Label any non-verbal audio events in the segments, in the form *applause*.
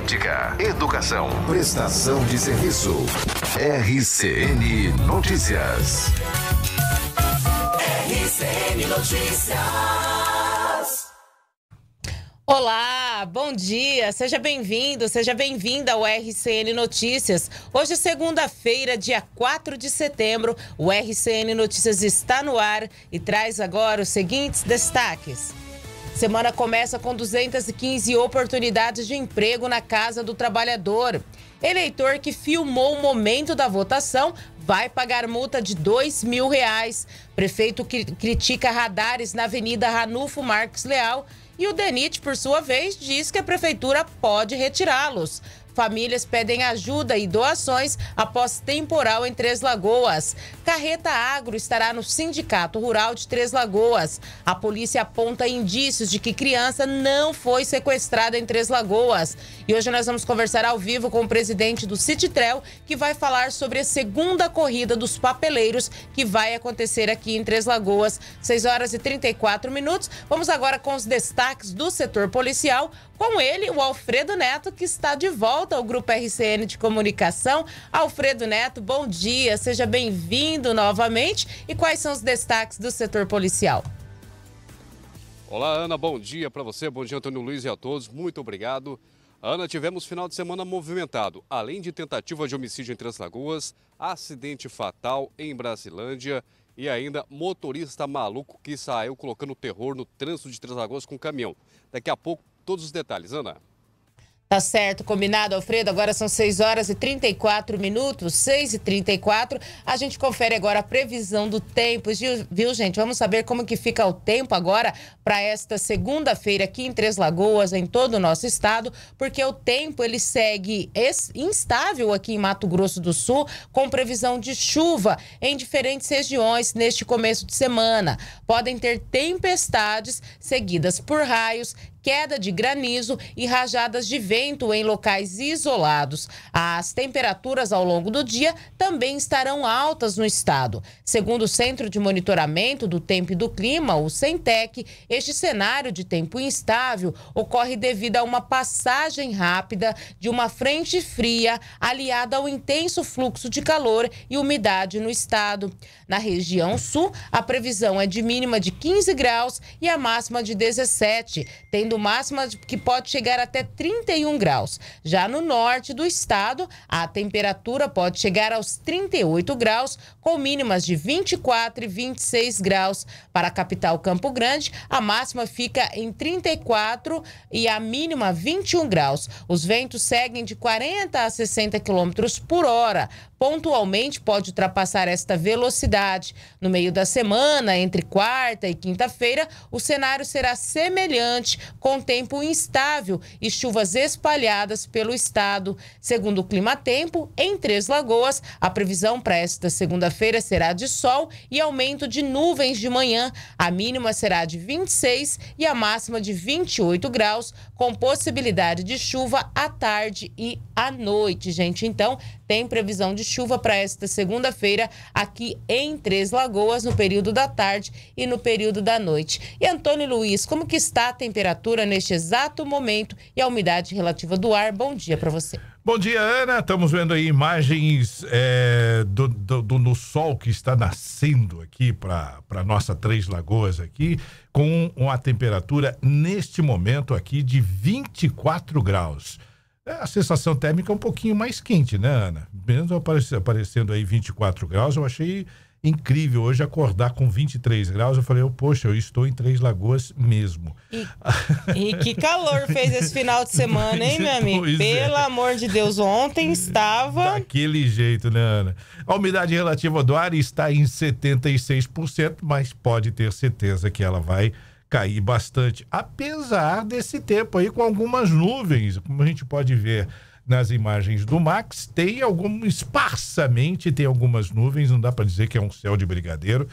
política, educação, prestação de serviço. RCN Notícias. RCN Notícias. Olá, bom dia, seja bem-vindo, seja bem-vinda ao RCN Notícias. Hoje, é segunda-feira, dia 4 de setembro, o RCN Notícias está no ar e traz agora os seguintes destaques. Semana começa com 215 oportunidades de emprego na Casa do Trabalhador. Eleitor que filmou o momento da votação vai pagar multa de dois mil reais. Prefeito que critica radares na Avenida Ranulfo Marques Leal e o DENIT, por sua vez, diz que a prefeitura pode retirá-los. Famílias pedem ajuda e doações após temporal em Três Lagoas. Carreta Agro estará no Sindicato Rural de Três Lagoas. A polícia aponta indícios de que criança não foi sequestrada em Três Lagoas. E hoje nós vamos conversar ao vivo com o presidente do Cititrel, que vai falar sobre a segunda corrida dos papeleiros que vai acontecer aqui em Três Lagoas. 6 horas e 34 minutos. Vamos agora com os destaques do setor policial. Com ele, o Alfredo Neto, que está de volta ao Grupo RCN de Comunicação. Alfredo Neto, bom dia, seja bem-vindo novamente. E quais são os destaques do setor policial? Olá, Ana, bom dia para você, bom dia, Antônio Luiz e a todos, muito obrigado. Ana, tivemos final de semana movimentado. Além de tentativa de homicídio em Três Lagoas, acidente fatal em Brasilândia e ainda motorista maluco que saiu colocando terror no trânsito de Três Lagoas com caminhão. Daqui a pouco todos os detalhes. Ana. Tá certo, combinado, Alfredo. Agora são 6 horas e 34 minutos, 6 e 34. A gente confere agora a previsão do tempo, viu, gente? Vamos saber como que fica o tempo agora para esta segunda-feira aqui em Três Lagoas, em todo o nosso estado, porque o tempo ele segue instável aqui em Mato Grosso do Sul, com previsão de chuva em diferentes regiões neste começo de semana. Podem ter tempestades seguidas por raios, queda de granizo e rajadas de vento em locais isolados. As temperaturas ao longo do dia também estarão altas no estado. Segundo o Centro de Monitoramento do Tempo e do Clima, o Centec, este cenário de tempo instável ocorre devido a uma passagem rápida de uma frente fria aliada ao intenso fluxo de calor e umidade no estado. Na região sul, a previsão é de mínima de 15 graus e a máxima de 17, tendo tendo máxima que pode chegar até 31 graus. Já no norte do estado, a temperatura pode chegar aos 38 graus, com mínimas de 24 e 26 graus. Para a capital Campo Grande, a máxima fica em 34 e a mínima 21 graus. Os ventos seguem de 40 a 60 quilômetros por hora pontualmente pode ultrapassar esta velocidade. No meio da semana, entre quarta e quinta-feira, o cenário será semelhante, com tempo instável e chuvas espalhadas pelo estado. Segundo o Climatempo, em Três Lagoas, a previsão para esta segunda-feira será de sol e aumento de nuvens de manhã. A mínima será de 26 e a máxima de 28 graus, com possibilidade de chuva à tarde e à noite, gente. Então, tem previsão de chuva para esta segunda-feira aqui em Três Lagoas, no período da tarde e no período da noite. E Antônio Luiz, como que está a temperatura neste exato momento e a umidade relativa do ar? Bom dia para você. Bom dia, Ana. Estamos vendo aí imagens é, do, do, do, do, sol que está nascendo aqui para nossa Três Lagoas aqui, com uma temperatura neste momento aqui de 24 graus. É, a sensação térmica é um pouquinho mais quente, né, Ana? Mesmo aparecendo aí 24 graus, eu achei incrível hoje acordar com 23 graus. Eu falei, oh, poxa, eu estou em Três Lagoas mesmo. E, e que calor fez esse final de semana, hein, meu amigo? Pois é. Pelo é. amor de Deus, ontem estava. Daquele jeito, né, Ana? A umidade relativa do ar está em 76%, mas pode ter certeza que ela vai cair bastante, apesar desse tempo aí com algumas nuvens, como a gente pode ver nas imagens do Max, tem algum esparsamente tem algumas nuvens, não dá para dizer que é um céu de brigadeiro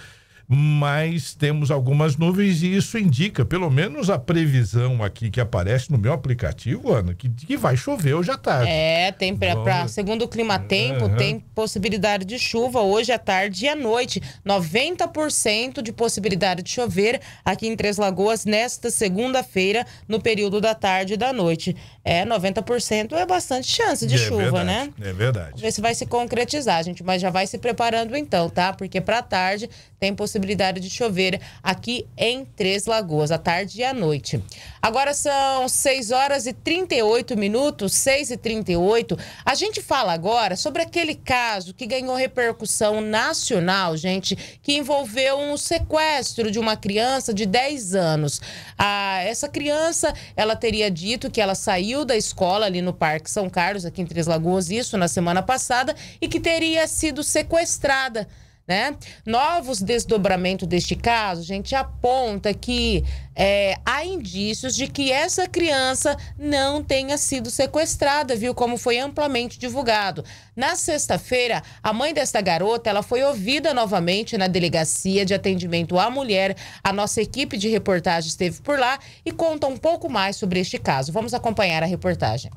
mas temos algumas nuvens e isso indica, pelo menos a previsão aqui que aparece no meu aplicativo, Ana, que, que vai chover hoje à tarde. É, tem pra, Vamos... pra segundo o clima tempo, uhum. tem possibilidade de chuva hoje à tarde e à noite. 90% de possibilidade de chover aqui em Três Lagoas nesta segunda-feira, no período da tarde e da noite é 90% é bastante chance de é chuva, verdade, né? É verdade. Vamos ver se vai se concretizar, gente. Mas já vai se preparando então, tá? Porque para tarde tem possibilidade de chover aqui em Três Lagoas, à tarde e à noite. Agora são 6 horas e 38 minutos, 6 e 38. A gente fala agora sobre aquele caso que ganhou repercussão nacional, gente, que envolveu um sequestro de uma criança de 10 anos. Ah, essa criança, ela teria dito que ela saiu saiu da escola ali no Parque São Carlos, aqui em Três Lagoas, isso na semana passada, e que teria sido sequestrada. Né? Novos desdobramentos deste caso, gente, aponta que é, há indícios de que essa criança não tenha sido sequestrada, viu? Como foi amplamente divulgado. Na sexta-feira, a mãe desta garota ela foi ouvida novamente na delegacia de atendimento à mulher. A nossa equipe de reportagem esteve por lá e conta um pouco mais sobre este caso. Vamos acompanhar a reportagem.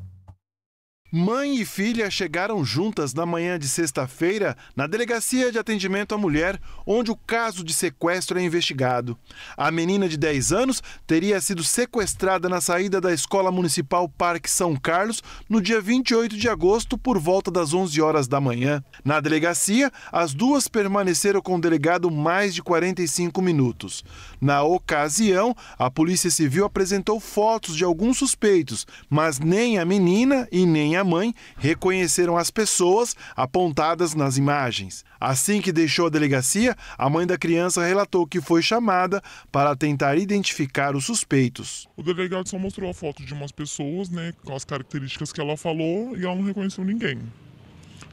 Mãe e filha chegaram juntas na manhã de sexta-feira na Delegacia de Atendimento à Mulher, onde o caso de sequestro é investigado. A menina de 10 anos teria sido sequestrada na saída da Escola Municipal Parque São Carlos no dia 28 de agosto, por volta das 11 horas da manhã. Na delegacia, as duas permaneceram com o delegado mais de 45 minutos. Na ocasião, a Polícia Civil apresentou fotos de alguns suspeitos, mas nem a menina e nem a a mãe reconheceram as pessoas apontadas nas imagens. Assim que deixou a delegacia, a mãe da criança relatou que foi chamada para tentar identificar os suspeitos. O delegado só mostrou a foto de umas pessoas, né, com as características que ela falou, e ela não reconheceu ninguém.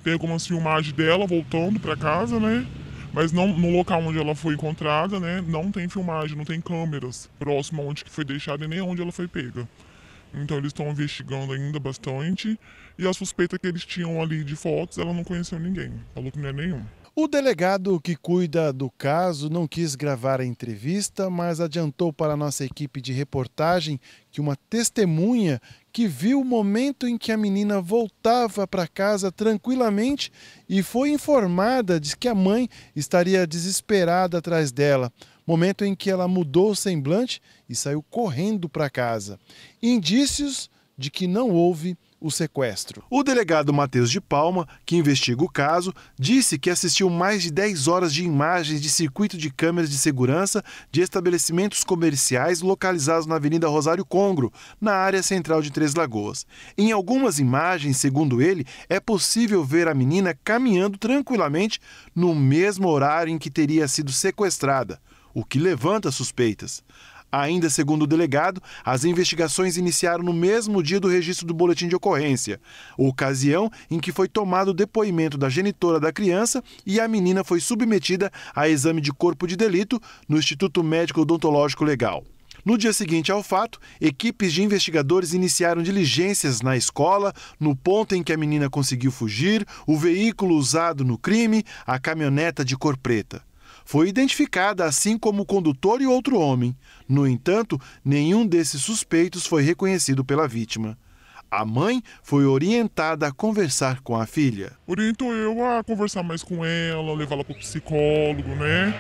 Tem algumas filmagens dela voltando para casa, né? mas não, no local onde ela foi encontrada, né, não tem filmagem, não tem câmeras próximo onde foi deixada e nem onde ela foi pega. Então eles estão investigando ainda bastante. E a suspeita que eles tinham ali de fotos, ela não conheceu ninguém. Falou que não é nenhum. O delegado que cuida do caso não quis gravar a entrevista, mas adiantou para a nossa equipe de reportagem que uma testemunha que viu o momento em que a menina voltava para casa tranquilamente e foi informada de que a mãe estaria desesperada atrás dela. Momento em que ela mudou o semblante e saiu correndo para casa. Indícios de que não houve o sequestro. O delegado Matheus de Palma, que investiga o caso, disse que assistiu mais de 10 horas de imagens de circuito de câmeras de segurança de estabelecimentos comerciais localizados na Avenida Rosário Congro, na área central de Três Lagoas. Em algumas imagens, segundo ele, é possível ver a menina caminhando tranquilamente no mesmo horário em que teria sido sequestrada, o que levanta suspeitas. Ainda segundo o delegado, as investigações iniciaram no mesmo dia do registro do boletim de ocorrência, ocasião em que foi tomado o depoimento da genitora da criança e a menina foi submetida a exame de corpo de delito no Instituto Médico Odontológico Legal. No dia seguinte ao fato, equipes de investigadores iniciaram diligências na escola, no ponto em que a menina conseguiu fugir, o veículo usado no crime, a caminhoneta de cor preta foi identificada assim como o condutor e outro homem. No entanto, nenhum desses suspeitos foi reconhecido pela vítima. A mãe foi orientada a conversar com a filha. Oriento eu a ah, conversar mais com ela, levá-la para o psicólogo, né?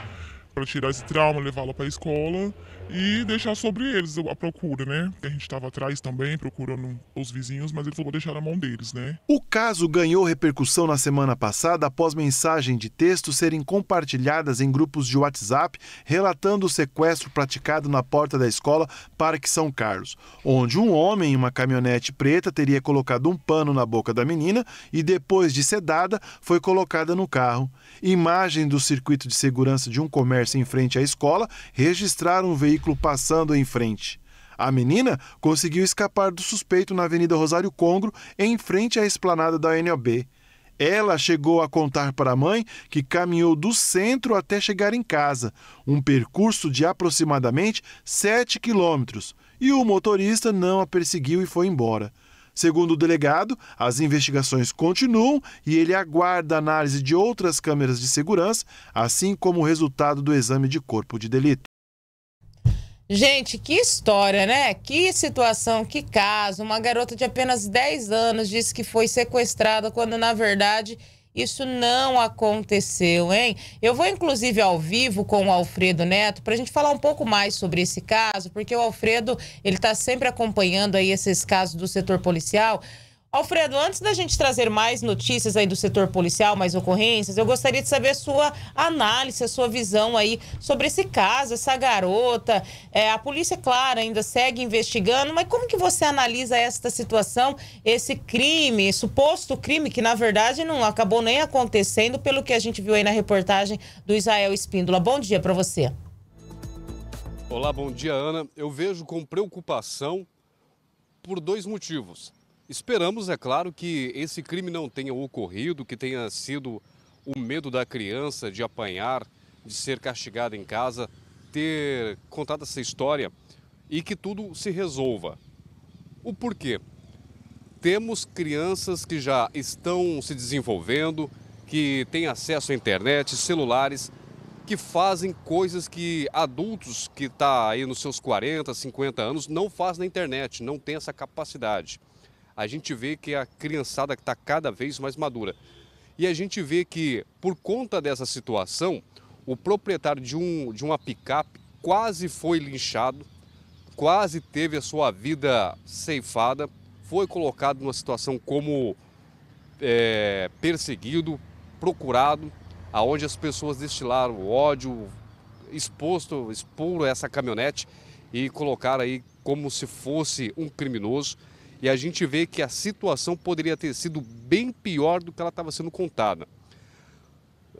Para tirar esse trauma, levá-la para a escola e deixar sobre eles a procura, né? que a gente estava atrás também procurando os vizinhos, mas ele falou deixar a mão deles, né? O caso ganhou repercussão na semana passada após mensagem de texto serem compartilhadas em grupos de WhatsApp relatando o sequestro praticado na porta da escola Parque São Carlos, onde um homem em uma caminhonete preta teria colocado um pano na boca da menina e depois de sedada foi colocada no carro. Imagem do circuito de segurança de um comércio em frente à escola registraram um veículo veículo passando em frente. A menina conseguiu escapar do suspeito na Avenida Rosário Congro, em frente à esplanada da NOB. Ela chegou a contar para a mãe que caminhou do centro até chegar em casa, um percurso de aproximadamente 7 quilômetros, e o motorista não a perseguiu e foi embora. Segundo o delegado, as investigações continuam e ele aguarda a análise de outras câmeras de segurança, assim como o resultado do exame de corpo de delito. Gente, que história, né? Que situação, que caso. Uma garota de apenas 10 anos disse que foi sequestrada quando, na verdade, isso não aconteceu, hein? Eu vou, inclusive, ao vivo com o Alfredo Neto para a gente falar um pouco mais sobre esse caso, porque o Alfredo, ele está sempre acompanhando aí esses casos do setor policial. Alfredo, antes da gente trazer mais notícias aí do setor policial, mais ocorrências, eu gostaria de saber a sua análise, a sua visão aí sobre esse caso, essa garota. É, a polícia, claro, ainda segue investigando, mas como que você analisa esta situação, esse crime, suposto crime, que na verdade não acabou nem acontecendo, pelo que a gente viu aí na reportagem do Israel Espíndola. Bom dia para você. Olá, bom dia, Ana. Eu vejo com preocupação por dois motivos. Esperamos, é claro, que esse crime não tenha ocorrido, que tenha sido o medo da criança de apanhar, de ser castigada em casa, ter contado essa história e que tudo se resolva. O porquê? Temos crianças que já estão se desenvolvendo, que têm acesso à internet, celulares, que fazem coisas que adultos que estão tá aí nos seus 40, 50 anos não fazem na internet, não têm essa capacidade a gente vê que a criançada está cada vez mais madura. E a gente vê que, por conta dessa situação, o proprietário de, um, de uma picape quase foi linchado, quase teve a sua vida ceifada, foi colocado numa situação como é, perseguido, procurado, aonde as pessoas destilaram ódio, exposto, expuro essa caminhonete e colocaram aí como se fosse um criminoso e a gente vê que a situação poderia ter sido bem pior do que ela estava sendo contada.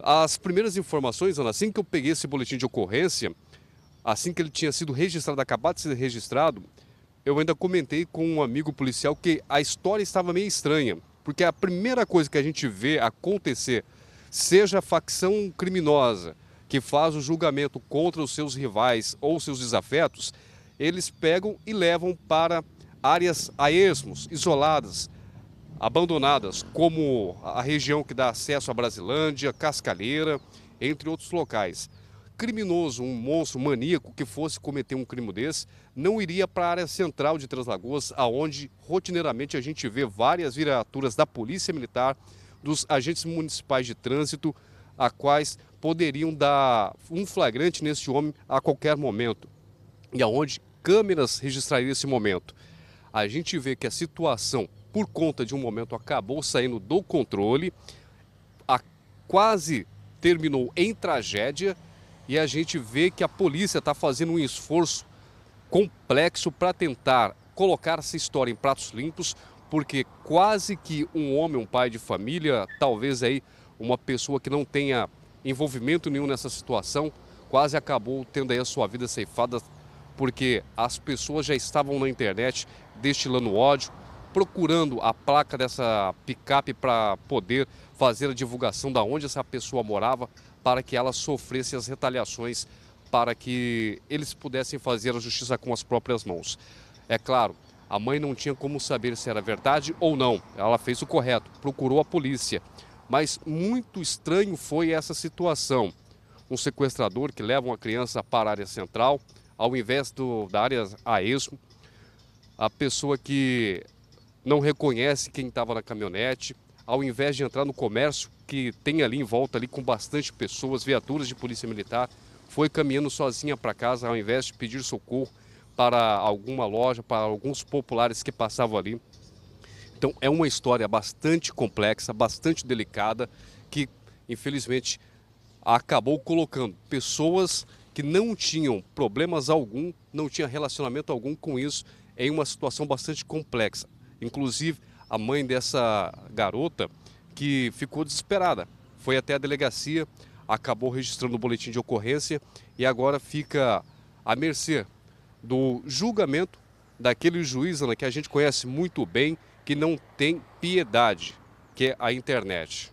As primeiras informações, Ana, assim que eu peguei esse boletim de ocorrência, assim que ele tinha sido registrado, acabado de ser registrado, eu ainda comentei com um amigo policial que a história estava meio estranha, porque a primeira coisa que a gente vê acontecer, seja a facção criminosa que faz o julgamento contra os seus rivais ou seus desafetos, eles pegam e levam para áreas a esmos, isoladas, abandonadas, como a região que dá acesso à Brasilândia, Cascalheira, entre outros locais. Criminoso, um monstro maníaco que fosse cometer um crime desse, não iria para a área central de Três Lagoas, aonde rotineiramente a gente vê várias viraturas da Polícia Militar, dos agentes municipais de trânsito, a quais poderiam dar um flagrante nesse homem a qualquer momento. E aonde câmeras registrariam esse momento a gente vê que a situação, por conta de um momento, acabou saindo do controle, a, quase terminou em tragédia, e a gente vê que a polícia está fazendo um esforço complexo para tentar colocar essa história em pratos limpos, porque quase que um homem, um pai de família, talvez aí uma pessoa que não tenha envolvimento nenhum nessa situação, quase acabou tendo aí a sua vida ceifada, porque as pessoas já estavam na internet destilando ódio, procurando a placa dessa picape para poder fazer a divulgação da onde essa pessoa morava para que ela sofresse as retaliações para que eles pudessem fazer a justiça com as próprias mãos. É claro, a mãe não tinha como saber se era verdade ou não. Ela fez o correto, procurou a polícia. Mas muito estranho foi essa situação. Um sequestrador que leva uma criança para a área central, ao invés do, da área a esmo, a pessoa que não reconhece quem estava na caminhonete, ao invés de entrar no comércio que tem ali em volta ali com bastante pessoas, viaturas de polícia militar, foi caminhando sozinha para casa ao invés de pedir socorro para alguma loja, para alguns populares que passavam ali. Então é uma história bastante complexa, bastante delicada, que infelizmente acabou colocando pessoas que não tinham problemas algum, não tinha relacionamento algum com isso, em uma situação bastante complexa. Inclusive, a mãe dessa garota que ficou desesperada, foi até a delegacia, acabou registrando o boletim de ocorrência e agora fica à mercê do julgamento daquele juiz Ana, que a gente conhece muito bem, que não tem piedade, que é a internet.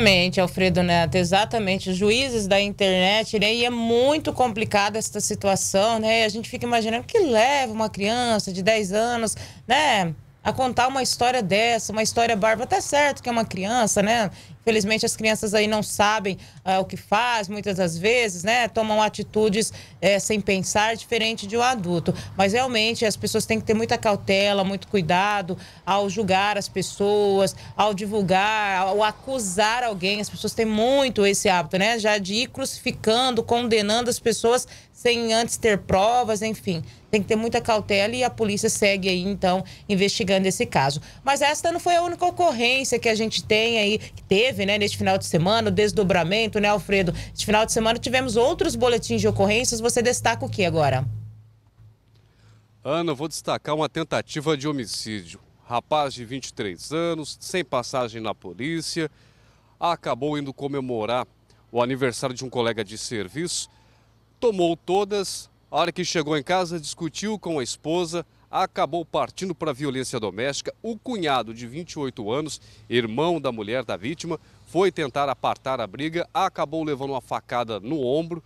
Exatamente, Alfredo Neto, exatamente. Os juízes da internet, né? E é muito complicada essa situação, né? A gente fica imaginando que leva uma criança de 10 anos, né? A contar uma história dessa, uma história bárbara. Tá certo que é uma criança, né? Felizmente as crianças aí não sabem ah, o que faz, muitas das vezes, né? Tomam atitudes eh, sem pensar, diferente de um adulto. Mas realmente as pessoas têm que ter muita cautela, muito cuidado ao julgar as pessoas, ao divulgar, ao acusar alguém. As pessoas têm muito esse hábito, né? Já de ir crucificando, condenando as pessoas sem antes ter provas, enfim. Tem que ter muita cautela e a polícia segue aí, então, investigando esse caso. Mas esta não foi a única ocorrência que a gente tem aí, que teve, né, neste final de semana, o desdobramento, né, Alfredo? Este final de semana tivemos outros boletins de ocorrências. Você destaca o que agora? Ana, eu vou destacar uma tentativa de homicídio. Rapaz de 23 anos, sem passagem na polícia, acabou indo comemorar o aniversário de um colega de serviço tomou todas. A hora que chegou em casa, discutiu com a esposa, acabou partindo para a violência doméstica. O cunhado de 28 anos, irmão da mulher da vítima, foi tentar apartar a briga, acabou levando uma facada no ombro.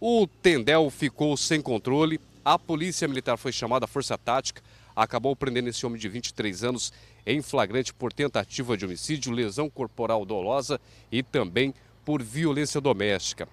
O Tendel ficou sem controle. A polícia militar foi chamada, a força tática acabou prendendo esse homem de 23 anos em flagrante por tentativa de homicídio, lesão corporal dolosa e também por violência doméstica.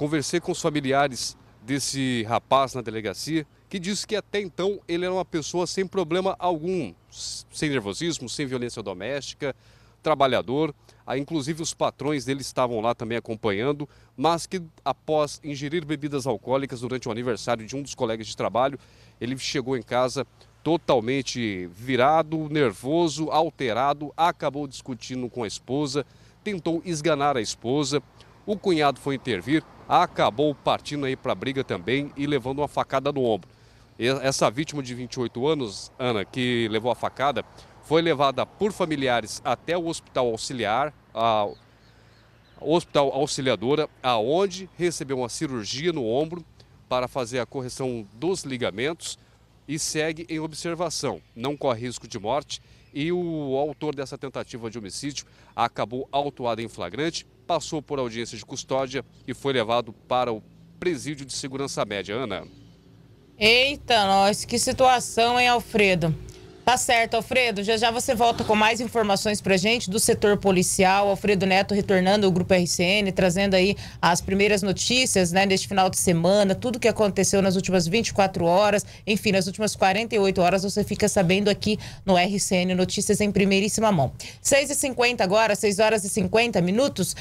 Conversei com os familiares desse rapaz na delegacia, que disse que até então ele era uma pessoa sem problema algum, sem nervosismo, sem violência doméstica, trabalhador. Ah, inclusive os patrões dele estavam lá também acompanhando, mas que após ingerir bebidas alcoólicas durante o aniversário de um dos colegas de trabalho, ele chegou em casa totalmente virado, nervoso, alterado, acabou discutindo com a esposa, tentou esganar a esposa. O cunhado foi intervir, acabou partindo aí para a briga também e levando uma facada no ombro. Essa vítima de 28 anos, Ana, que levou a facada, foi levada por familiares até o hospital auxiliar, a hospital auxiliadora, aonde recebeu uma cirurgia no ombro para fazer a correção dos ligamentos e segue em observação. Não corre risco de morte e o autor dessa tentativa de homicídio acabou autuado em flagrante passou por audiência de custódia e foi levado para o presídio de segurança média. Ana. Eita, nós, que situação, hein, Alfredo? Tá certo, Alfredo. Já já você volta com mais informações pra gente do setor policial. Alfredo Neto retornando ao Grupo RCN, trazendo aí as primeiras notícias, né, neste final de semana, tudo que aconteceu nas últimas 24 horas, enfim, nas últimas 48 horas, você fica sabendo aqui no RCN Notícias em primeiríssima mão. 6h50 agora, 6 horas e 50 minutos.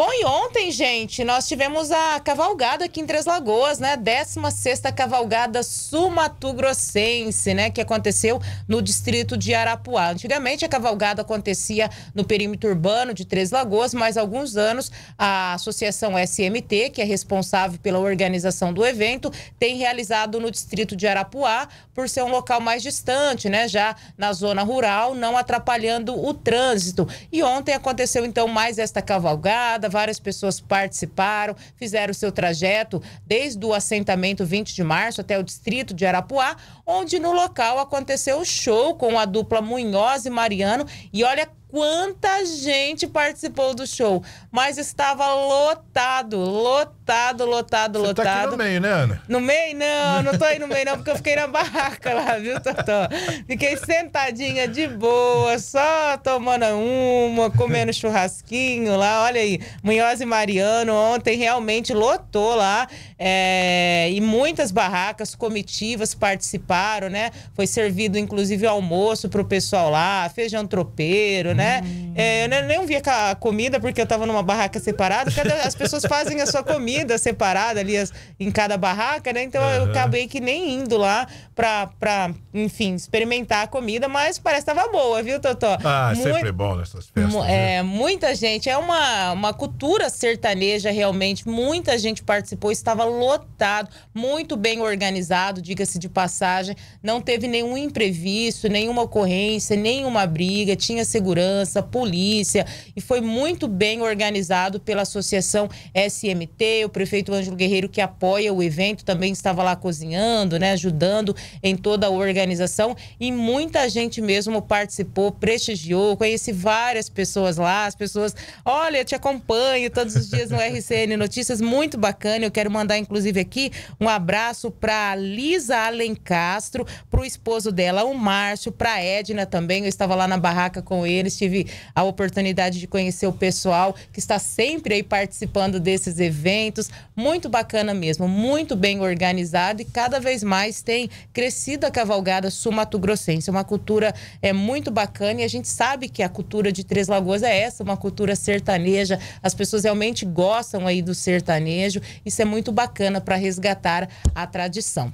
Bom, e ontem, gente, nós tivemos a cavalgada aqui em Três Lagoas, né? 16ª Cavalgada Sumatú-Grossense, né? Que aconteceu no distrito de Arapuá. Antigamente, a cavalgada acontecia no perímetro urbano de Três Lagoas, mas há alguns anos a Associação SMT, que é responsável pela organização do evento, tem realizado no distrito de Arapuá, por ser um local mais distante, né? Já na zona rural, não atrapalhando o trânsito. E ontem aconteceu, então, mais esta cavalgada, várias pessoas participaram, fizeram o seu trajeto desde o assentamento 20 de março até o distrito de Arapuá, onde no local aconteceu o show com a dupla Munhoz e Mariano. E olha quanta gente participou do show, mas estava lotado, lotado, lotado, Você lotado. Tá aqui no meio, né, Ana? No meio? Não, não tô aí no meio não, porque eu fiquei na barraca lá, viu, Totó? Fiquei sentadinha de boa, só tomando uma, comendo churrasquinho lá, olha aí. Munhoz e Mariano ontem realmente lotou lá. É, e muitas barracas, comitivas participaram, né? Foi servido, inclusive, almoço para o pessoal lá, feijão tropeiro, né? Hum. É, eu nem vi a comida, porque eu estava numa barraca separada. Cada, as pessoas fazem a sua comida separada ali as, em cada barraca, né? Então uhum. eu acabei que nem indo lá para, enfim, experimentar a comida, mas parece que estava boa, viu, Totó? Ah, sempre é bom nessas festas. É, muita gente, é uma, uma cultura sertaneja realmente, muita gente participou, estava lotado, muito bem organizado, diga-se de passagem. Não teve nenhum imprevisto, nenhuma ocorrência, nenhuma briga. Tinha segurança, polícia e foi muito bem organizado pela Associação SMT. O prefeito Ângelo Guerreiro, que apoia o evento, também estava lá cozinhando, né, ajudando em toda a organização. E muita gente mesmo participou, prestigiou. Conheci várias pessoas lá, as pessoas, olha, eu te acompanho todos os dias no RCN Notícias, muito bacana. Eu quero mandar inclusive aqui um abraço para Lisa Alencastro, para o esposo dela, o Márcio, para Edna também. Eu estava lá na barraca com eles, tive a oportunidade de conhecer o pessoal que está sempre aí participando desses eventos. Muito bacana mesmo, muito bem organizado e cada vez mais tem crescido a cavalgada sul-mato-grossense. É uma cultura é muito bacana e a gente sabe que a cultura de Três Lagoas é essa, uma cultura sertaneja. As pessoas realmente gostam aí do sertanejo. Isso é muito bacana bacana para resgatar a tradição.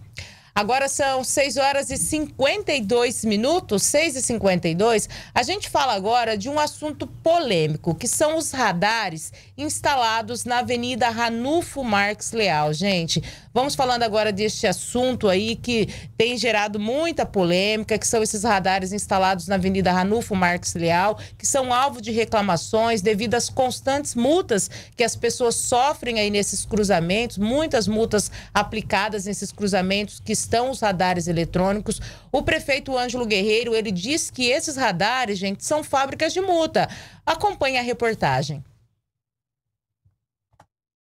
Agora são 6 horas e 52 minutos, 6 e 52. A gente fala agora de um assunto polêmico, que são os radares instalados na Avenida Ranulfo Marques Leal. Gente, vamos falando agora deste assunto aí que tem gerado muita polêmica, que são esses radares instalados na Avenida Ranulfo Marques Leal, que são alvo de reclamações devido às constantes multas que as pessoas sofrem aí nesses cruzamentos, muitas multas aplicadas nesses cruzamentos que estão os radares eletrônicos. O prefeito Ângelo Guerreiro, ele diz que esses radares, gente, são fábricas de multa. Acompanhe a reportagem.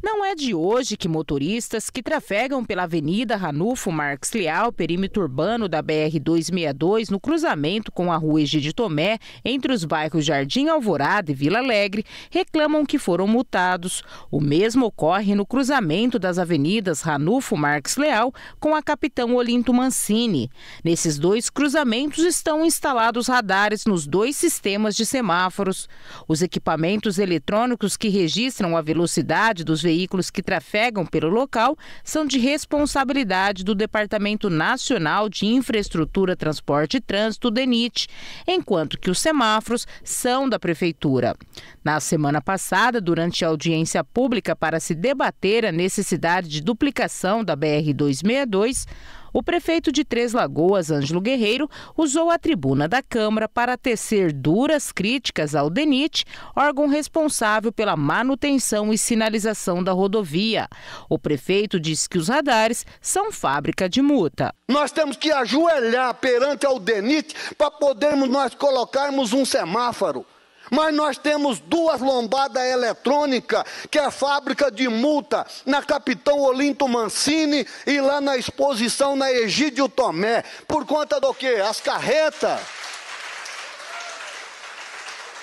Não é de hoje que motoristas que trafegam pela Avenida Ranulfo Marques Leal, perímetro urbano da BR-262, no cruzamento com a Rua Egide Tomé, entre os bairros Jardim Alvorada e Vila Alegre, reclamam que foram multados. O mesmo ocorre no cruzamento das avenidas Ranulfo Marques Leal com a Capitão Olinto Mancini. Nesses dois cruzamentos estão instalados radares nos dois sistemas de semáforos. Os equipamentos eletrônicos que registram a velocidade dos veículos veículos que trafegam pelo local são de responsabilidade do Departamento Nacional de Infraestrutura, Transporte e Trânsito, DENIT, enquanto que os semáforos são da Prefeitura. Na semana passada, durante a audiência pública para se debater a necessidade de duplicação da BR-262, o prefeito de Três Lagoas, Ângelo Guerreiro, usou a tribuna da Câmara para tecer duras críticas ao DENIT, órgão responsável pela manutenção e sinalização da rodovia. O prefeito diz que os radares são fábrica de multa. Nós temos que ajoelhar perante ao DENIT para podermos nós colocarmos um semáforo. Mas nós temos duas lombadas eletrônicas, que é a fábrica de multa, na Capitão Olinto Mancini e lá na exposição na Egídio Tomé. Por conta do quê? As carretas.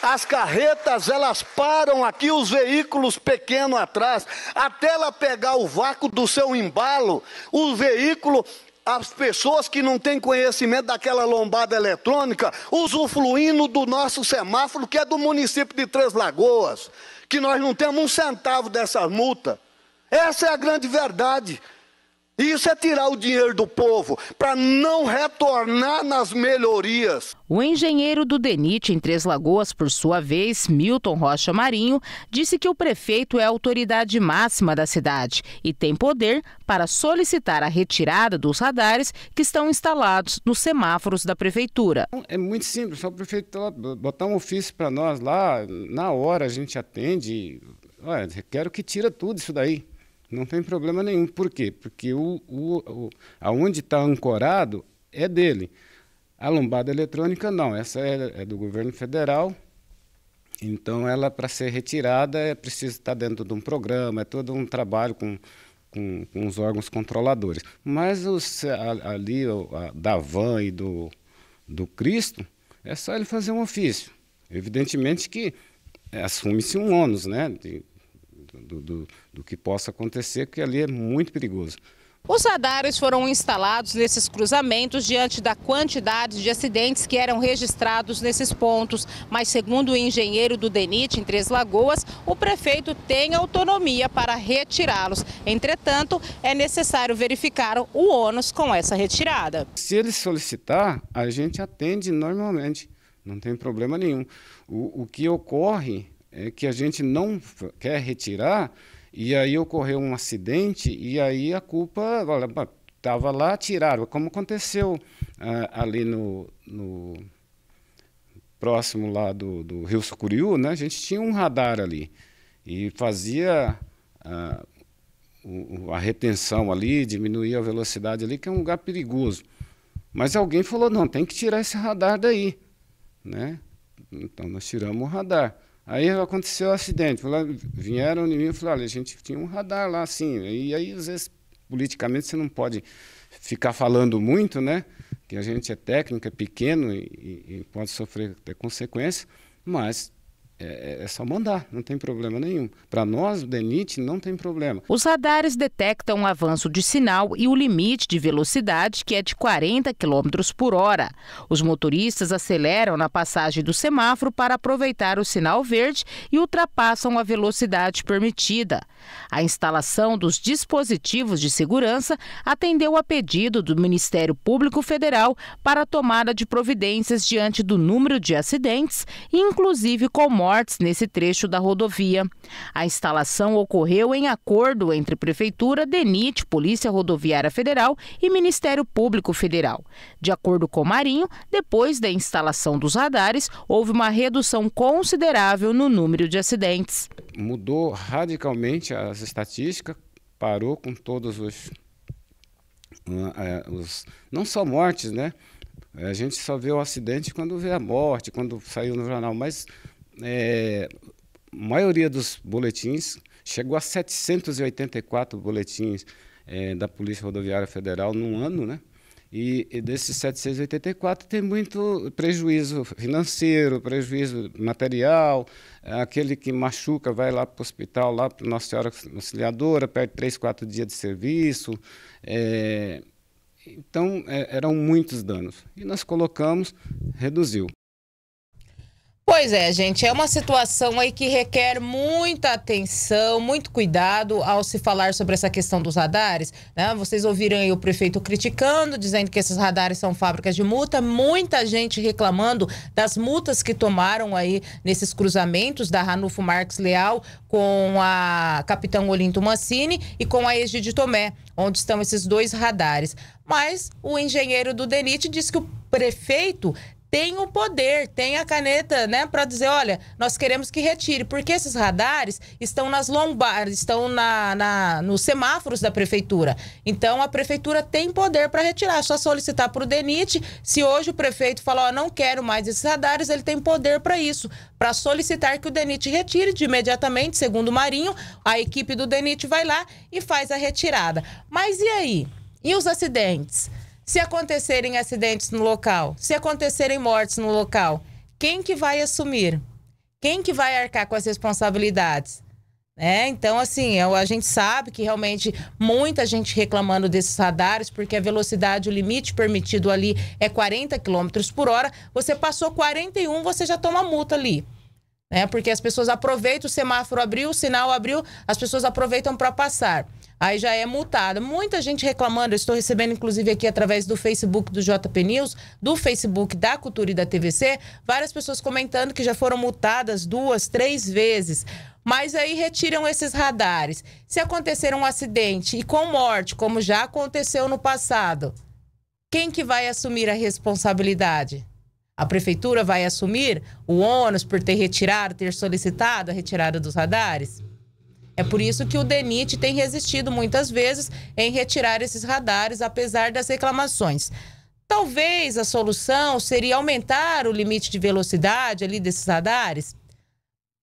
As carretas, elas param aqui, os veículos pequenos atrás. Até ela pegar o vácuo do seu embalo, o veículo as pessoas que não têm conhecimento daquela lombada eletrônica usufruindo do nosso semáforo, que é do município de Três Lagoas, que nós não temos um centavo dessa multa. Essa é a grande verdade. Isso é tirar o dinheiro do povo para não retornar nas melhorias. O engenheiro do DENIT em Três Lagoas, por sua vez, Milton Rocha Marinho, disse que o prefeito é a autoridade máxima da cidade e tem poder para solicitar a retirada dos radares que estão instalados nos semáforos da prefeitura. Então, é muito simples, só o prefeito tá botar um ofício para nós lá, na hora a gente atende. Olha, quero que tira tudo isso daí. Não tem problema nenhum. Por quê? Porque o, o, o aonde está ancorado é dele. A lombada eletrônica não, essa é, é do governo federal. Então, ela para ser retirada é preciso estar tá dentro de um programa, é todo um trabalho com, com, com os órgãos controladores. Mas os, a, ali, a, da van e do, do Cristo, é só ele fazer um ofício. Evidentemente que assume-se um ônus, né? De, do, do, do que possa acontecer, porque ali é muito perigoso. Os radares foram instalados nesses cruzamentos diante da quantidade de acidentes que eram registrados nesses pontos. Mas, segundo o engenheiro do DENIT em Três Lagoas, o prefeito tem autonomia para retirá-los. Entretanto, é necessário verificar o ônus com essa retirada. Se ele solicitar, a gente atende normalmente, não tem problema nenhum. O, o que ocorre é que a gente não quer retirar, e aí ocorreu um acidente, e aí a culpa estava lá, tiraram, como aconteceu ah, ali no, no, próximo lá do, do Rio Sucuriú, né? a gente tinha um radar ali, e fazia ah, o, a retenção ali, diminuía a velocidade ali, que é um lugar perigoso. Mas alguém falou, não, tem que tirar esse radar daí, né? Então nós tiramos o radar. Aí aconteceu o acidente. vieram em mim e falaram, olha, a gente tinha um radar lá, assim. E aí, às vezes, politicamente, você não pode ficar falando muito, né? Que a gente é técnico, é pequeno e, e pode sofrer até consequências. mas é, é, é, só mandar, não tem problema nenhum. Para nós, o DENIT, não tem problema. Os radares detectam o avanço de sinal e o limite de velocidade, que é de 40 km por hora. Os motoristas aceleram na passagem do semáforo para aproveitar o sinal verde e ultrapassam a velocidade permitida. A instalação dos dispositivos de segurança atendeu a pedido do Ministério Público Federal para a tomada de providências diante do número de acidentes, inclusive com mortes mortes nesse trecho da rodovia. A instalação ocorreu em acordo entre Prefeitura, DENIT, Polícia Rodoviária Federal e Ministério Público Federal. De acordo com Marinho, depois da instalação dos radares, houve uma redução considerável no número de acidentes. Mudou radicalmente as estatísticas, parou com todos os, ah, é, os não só mortes, né? A gente só vê o acidente quando vê a morte, quando saiu no jornal, mas é, a maioria dos boletins chegou a 784 boletins é, da Polícia Rodoviária Federal num ano, né? E, e desses 784 tem muito prejuízo financeiro, prejuízo material, aquele que machuca vai lá para o hospital, lá para Nossa Senhora Auxiliadora, perde três, quatro dias de serviço. É, então, é, eram muitos danos. E nós colocamos, reduziu. Pois é, gente, é uma situação aí que requer muita atenção, muito cuidado ao se falar sobre essa questão dos radares. Né? Vocês ouviram aí o prefeito criticando, dizendo que esses radares são fábricas de multa. Muita gente reclamando das multas que tomaram aí nesses cruzamentos da Ranulfo Marques Leal com a Capitão Olinto Mancini e com a Egide Tomé, onde estão esses dois radares. Mas o engenheiro do DENIT diz que o prefeito tem o poder, tem a caneta, né, para dizer, olha, nós queremos que retire, porque esses radares estão nas lombares, estão na, na nos semáforos da prefeitura. Então a prefeitura tem poder para retirar, é só solicitar para o DENIT. Se hoje o prefeito falar, não quero mais esses radares, ele tem poder para isso, para solicitar que o DENIT retire de imediatamente, segundo o Marinho, a equipe do DENIT vai lá e faz a retirada. Mas e aí? E os acidentes? Se acontecerem acidentes no local, se acontecerem mortes no local, quem que vai assumir? Quem que vai arcar com as responsabilidades? É, então, assim, a gente sabe que realmente muita gente reclamando desses radares, porque a velocidade, o limite permitido ali é 40 km por hora. Você passou 41, você já toma multa ali. Né? Porque as pessoas aproveitam o semáforo abriu, o sinal abriu, as pessoas aproveitam para passar. Aí já é multada. Muita gente reclamando, eu estou recebendo inclusive aqui através do Facebook do JP News, do Facebook da Cultura e da TVC, várias pessoas comentando que já foram multadas duas, três vezes. Mas aí retiram esses radares. Se acontecer um acidente e com morte, como já aconteceu no passado, quem que vai assumir a responsabilidade? A prefeitura vai assumir o ônus por ter retirado, ter solicitado a retirada dos radares? É por isso que o DENIT tem resistido muitas vezes em retirar esses radares, apesar das reclamações. Talvez a solução seria aumentar o limite de velocidade ali desses radares,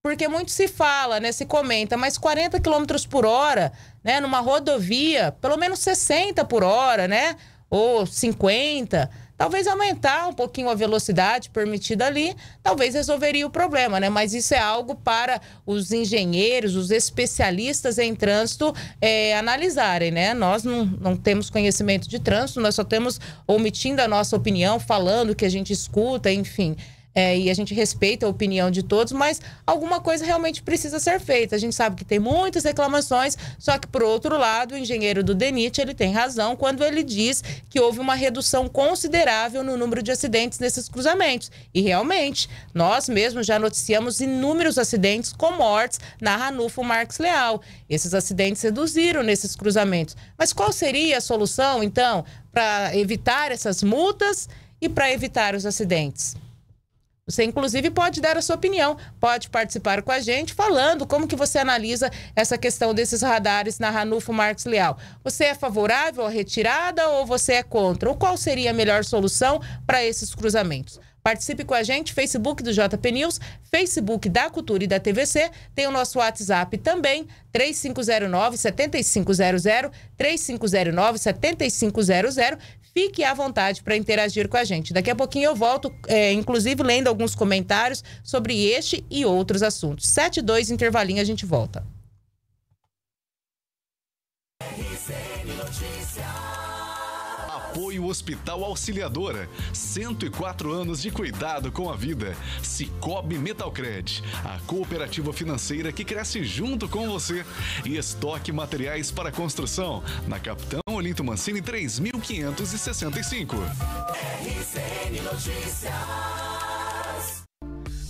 porque muito se fala, né, se comenta, mas 40 km por hora, né, numa rodovia, pelo menos 60 por hora, né, ou 50 Talvez aumentar um pouquinho a velocidade permitida ali, talvez resolveria o problema, né? Mas isso é algo para os engenheiros, os especialistas em trânsito é, analisarem, né? Nós não, não temos conhecimento de trânsito, nós só temos omitindo a nossa opinião, falando o que a gente escuta, enfim é, e a gente respeita a opinião de todos, mas alguma coisa realmente precisa ser feita. A gente sabe que tem muitas reclamações, só que, por outro lado, o engenheiro do DENIT ele tem razão quando ele diz que houve uma redução considerável no número de acidentes nesses cruzamentos. E realmente, nós mesmos já noticiamos inúmeros acidentes com mortes na Ranufo Marques Leal. Esses acidentes reduziram nesses cruzamentos. Mas qual seria a solução, então, para evitar essas multas e para evitar os acidentes? Você, inclusive, pode dar a sua opinião, pode participar com a gente falando como que você analisa essa questão desses radares na Ranulfo Marques Leal. Você é favorável à retirada ou você é contra? Ou qual seria a melhor solução para esses cruzamentos? Participe com a gente, Facebook do JP News, Facebook da Cultura e da TVC, tem o nosso WhatsApp também, 3509-7500, 3509-7500, Fique à vontade para interagir com a gente. Daqui a pouquinho eu volto, é, inclusive lendo alguns comentários sobre este e outros assuntos. 7 2 intervalinho, a gente volta. Hospital Auxiliadora. 104 anos de cuidado com a vida. Cicobi Metalcred, a cooperativa financeira que cresce junto com você. E estoque materiais para construção na Capitão Olinto Mancini 3565. RCN Notícias.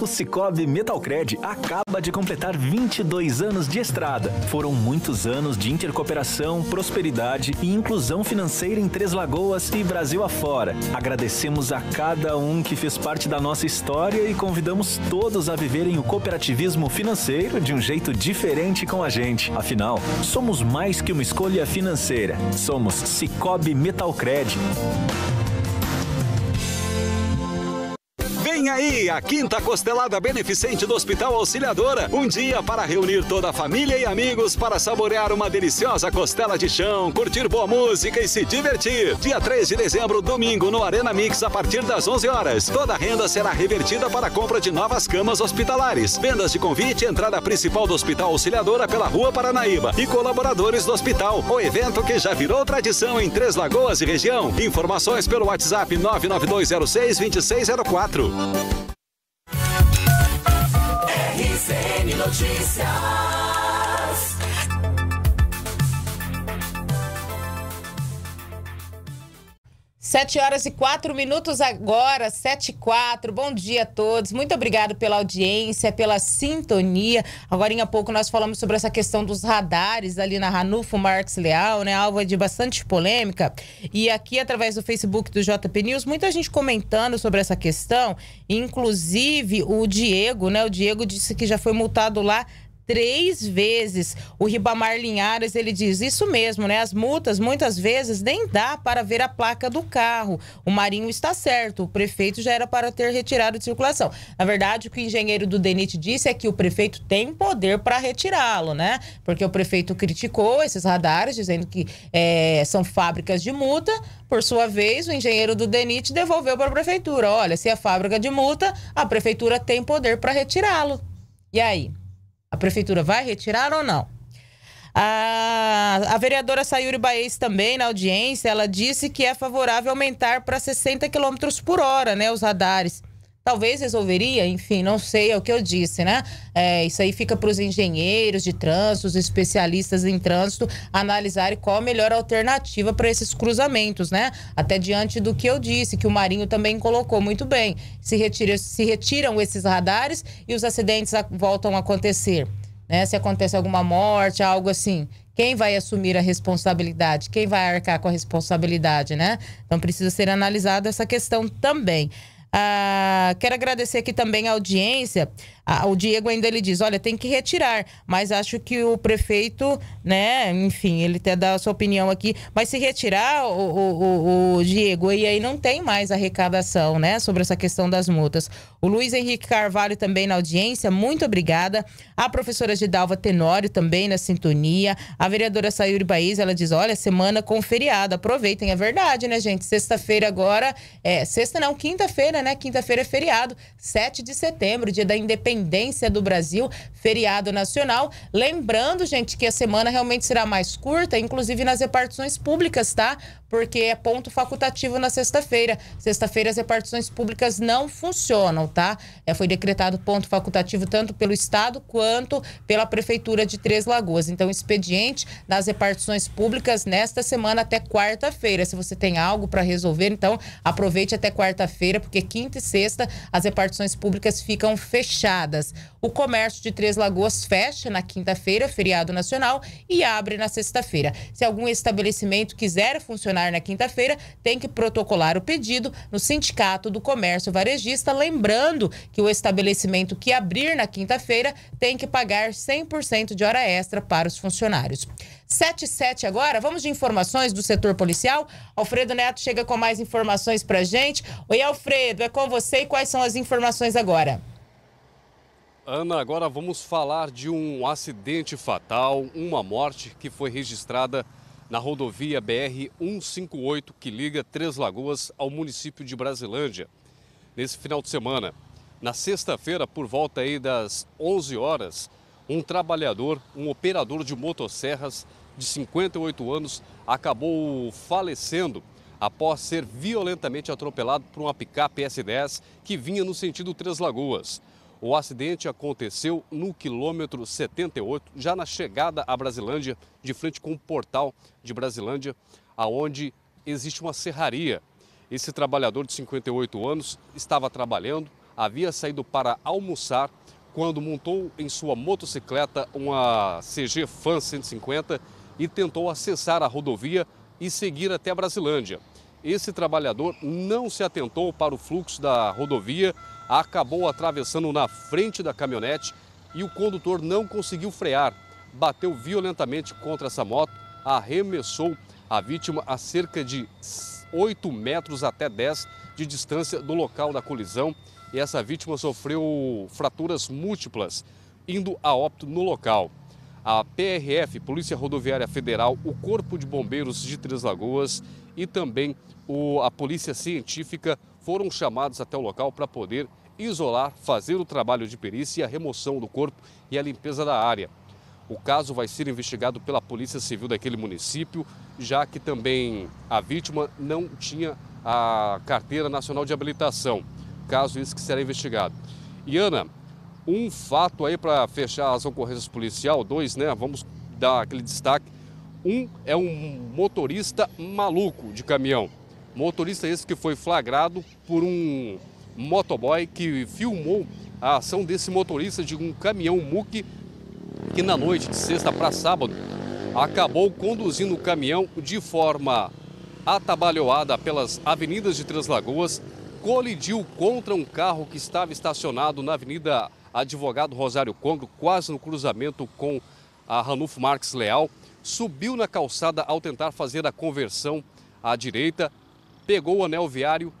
O Cicobi Metalcred acaba de completar 22 anos de estrada. Foram muitos anos de intercooperação, prosperidade e inclusão financeira em Três Lagoas e Brasil afora. Agradecemos a cada um que fez parte da nossa história e convidamos todos a viverem o cooperativismo financeiro de um jeito diferente com a gente. Afinal, somos mais que uma escolha financeira. Somos Cicobi Metalcred. Vem aí a quinta costelada beneficente do Hospital Auxiliadora. Um dia para reunir toda a família e amigos para saborear uma deliciosa costela de chão, curtir boa música e se divertir. Dia 3 de dezembro, domingo, no Arena Mix, a partir das 11 horas. Toda a renda será revertida para a compra de novas camas hospitalares. Vendas de convite, entrada principal do Hospital Auxiliadora pela Rua Paranaíba e colaboradores do hospital. O evento que já virou tradição em Três Lagoas e região. Informações pelo WhatsApp 99206 2604. RCN Notícias. Sete horas e quatro minutos agora, sete e quatro. Bom dia a todos. Muito obrigado pela audiência, pela sintonia. Agora em pouco nós falamos sobre essa questão dos radares ali na Ranufo Marques Leal, né? Alvo de bastante polêmica. E aqui através do Facebook do JP News, muita gente comentando sobre essa questão. Inclusive o Diego, né? O Diego disse que já foi multado lá três vezes. O Ribamar Linhares, ele diz, isso mesmo, né? As multas muitas vezes nem dá para ver a placa do carro. O Marinho está certo, o prefeito já era para ter retirado de circulação. Na verdade, o que o engenheiro do DENIT disse é que o prefeito tem poder para retirá-lo, né? Porque o prefeito criticou esses radares, dizendo que é, são fábricas de multa. Por sua vez, o engenheiro do DENIT devolveu para a prefeitura. Olha, se é fábrica de multa, a prefeitura tem poder para retirá-lo. E aí? A prefeitura vai retirar ou não? A, a vereadora Sayuri Baez também, na audiência, ela disse que é favorável aumentar para 60 km por hora né, os radares talvez resolveria, enfim, não sei, é o que eu disse, né? É, isso aí fica para os engenheiros de trânsito, os especialistas em trânsito, analisarem qual a melhor alternativa para esses cruzamentos, né? Até diante do que eu disse, que o Marinho também colocou muito bem. Se, retira, se retiram esses radares e os acidentes voltam a acontecer. Né? Se acontece alguma morte, algo assim. Quem vai assumir a responsabilidade? Quem vai arcar com a responsabilidade, né? Então precisa ser analisada essa questão também. Ah, quero agradecer aqui também a audiência o Diego ainda ele diz, olha, tem que retirar, mas acho que o prefeito, né, enfim, ele até dá a sua opinião aqui, mas se retirar o, o, o Diego, e aí não tem mais arrecadação, né, sobre essa questão das multas. O Luiz Henrique Carvalho também na audiência, muito obrigada. A professora Gidalva Tenório também na sintonia. A vereadora Sayuri Baiz, ela diz, olha, semana com feriado, aproveitem, é verdade, né, gente? Sexta-feira agora, é, sexta não, quinta-feira, né, quinta-feira é feriado, 7 de setembro, dia da independência independência do Brasil, feriado nacional. Lembrando, gente, que a semana realmente será mais curta, inclusive nas repartições públicas, tá? Porque é ponto facultativo na sexta-feira. Sexta-feira as repartições públicas não funcionam, tá? É, foi decretado ponto facultativo tanto pelo Estado quanto pela Prefeitura de Três Lagoas. Então, expediente nas repartições públicas nesta semana até quarta-feira. Se você tem algo para resolver, então aproveite até quarta-feira, porque quinta e sexta as repartições públicas ficam fechadas fechadas. O comércio de Três Lagoas fecha na quinta-feira, feriado nacional, e abre na sexta-feira. Se algum estabelecimento quiser funcionar na quinta-feira, tem que protocolar o pedido no Sindicato do Comércio Varejista, lembrando que o estabelecimento que abrir na quinta-feira tem que pagar 100% de hora extra para os funcionários. 77 agora, vamos de informações do setor policial. Alfredo Neto chega com mais informações para gente. Oi, Alfredo, é com você e quais são as informações agora? Ana, agora vamos falar de um acidente fatal, uma morte que foi registrada na rodovia BR 158 que liga Três Lagoas ao município de Brasilândia. Nesse final de semana, na sexta-feira, por volta aí das 11 horas, um trabalhador, um operador de motosserras de 58 anos, acabou falecendo após ser violentamente atropelado por uma picape S10 que vinha no sentido Três Lagoas. O acidente aconteceu no quilômetro 78, já na chegada à Brasilândia, de frente com o portal de Brasilândia, aonde existe uma serraria. Esse trabalhador de 58 anos estava trabalhando, havia saído para almoçar quando montou em sua motocicleta uma CG Fan 150 e tentou acessar a rodovia e seguir até a Brasilândia esse trabalhador não se atentou para o fluxo da rodovia, acabou atravessando na frente da caminhonete e o condutor não conseguiu frear. Bateu violentamente contra essa moto, arremessou a vítima a cerca de 8 metros até 10 de distância do local da colisão e essa vítima sofreu fraturas múltiplas, indo a óbito no local. A PRF, Polícia Rodoviária Federal, o Corpo de Bombeiros de Três Lagoas e também o, a polícia científica foram chamados até o local para poder isolar, fazer o trabalho de perícia, a remoção do corpo e a limpeza da área. O caso vai ser investigado pela Polícia Civil daquele município, já que também a vítima não tinha a Carteira Nacional de Habilitação. Caso isso que será investigado. E Ana, um fato aí para fechar as ocorrências policial, dois, né? Vamos dar aquele destaque um é um motorista maluco de caminhão. Motorista esse que foi flagrado por um motoboy que filmou a ação desse motorista de um caminhão MUC que na noite de sexta para sábado acabou conduzindo o caminhão de forma atabalhoada pelas avenidas de Três Lagoas, colidiu contra um carro que estava estacionado na Avenida Advogado Rosário Congo, quase no cruzamento com a Ranulfo Marques Leal subiu na calçada ao tentar fazer a conversão à direita, pegou o anel viário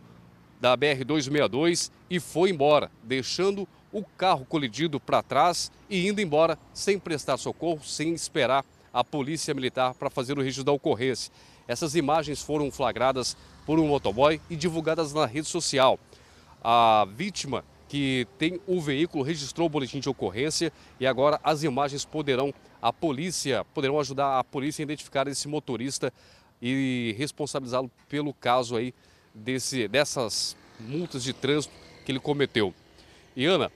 da BR-262 e foi embora, deixando o carro colidido para trás e indo embora sem prestar socorro, sem esperar a polícia militar para fazer o registro da ocorrência. Essas imagens foram flagradas por um motoboy e divulgadas na rede social. A vítima que tem o veículo registrou o boletim de ocorrência e agora as imagens poderão a polícia, poderão ajudar a polícia a identificar esse motorista e responsabilizá-lo pelo caso aí desse, dessas multas de trânsito que ele cometeu. E Ana,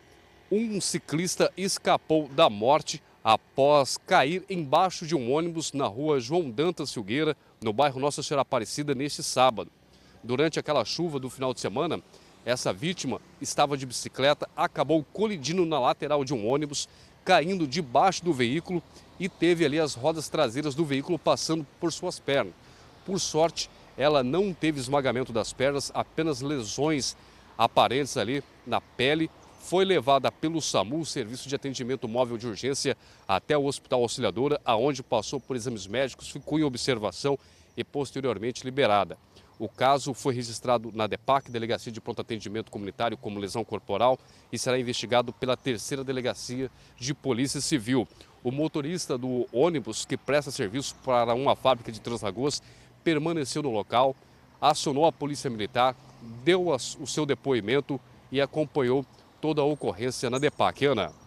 um ciclista escapou da morte após cair embaixo de um ônibus na rua João Dantas Filgueira, no bairro Nossa Senhora Aparecida, neste sábado. Durante aquela chuva do final de semana, essa vítima estava de bicicleta, acabou colidindo na lateral de um ônibus caindo debaixo do veículo e teve ali as rodas traseiras do veículo passando por suas pernas. Por sorte, ela não teve esmagamento das pernas, apenas lesões aparentes ali na pele. Foi levada pelo SAMU, Serviço de Atendimento Móvel de Urgência, até o Hospital Auxiliadora, aonde passou por exames médicos, ficou em observação e posteriormente liberada. O caso foi registrado na DEPAC, Delegacia de Pronto Atendimento Comunitário, como lesão corporal, e será investigado pela terceira Delegacia de Polícia Civil. O motorista do ônibus que presta serviço para uma fábrica de Translagoas permaneceu no local, acionou a Polícia Militar, deu o seu depoimento e acompanhou toda a ocorrência na DEPAC. Ana.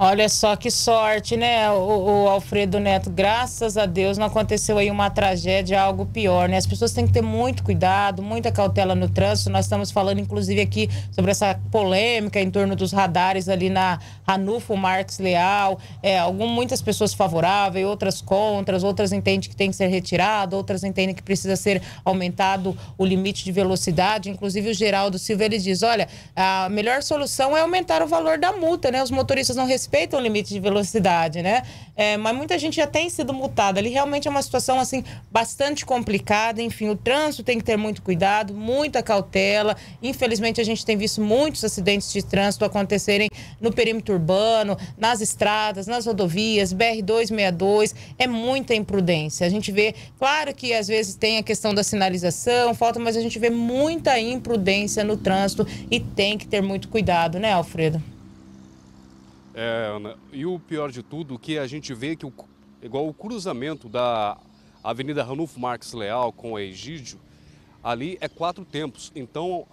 Olha só que sorte, né, o, o, Alfredo Neto? Graças a Deus não aconteceu aí uma tragédia, algo pior, né? As pessoas têm que ter muito cuidado, muita cautela no trânsito. Nós estamos falando, inclusive, aqui sobre essa polêmica em torno dos radares ali na Anufo Marques Leal. É, algum, muitas pessoas favoráveis, outras contras, outras entendem que tem que ser retirado, outras entendem que precisa ser aumentado o limite de velocidade. Inclusive, o Geraldo Silva, ele diz, olha, a melhor solução é aumentar o valor da multa, né? Os motoristas não recebem respeitam o limite de velocidade, né? É, mas muita gente já tem sido multada. Ali realmente é uma situação assim bastante complicada. Enfim, o trânsito tem que ter muito cuidado, muita cautela. Infelizmente, a gente tem visto muitos acidentes de trânsito acontecerem no perímetro urbano, nas estradas, nas rodovias, BR-262. É muita imprudência. A gente vê, claro que às vezes tem a questão da sinalização, falta, mas a gente vê muita imprudência no trânsito e tem que ter muito cuidado, né, Alfredo? É, e o pior de tudo, que a gente vê que, o, igual o cruzamento da Avenida Ranulfo Marques Leal com a Egídio, ali é quatro tempos. Então,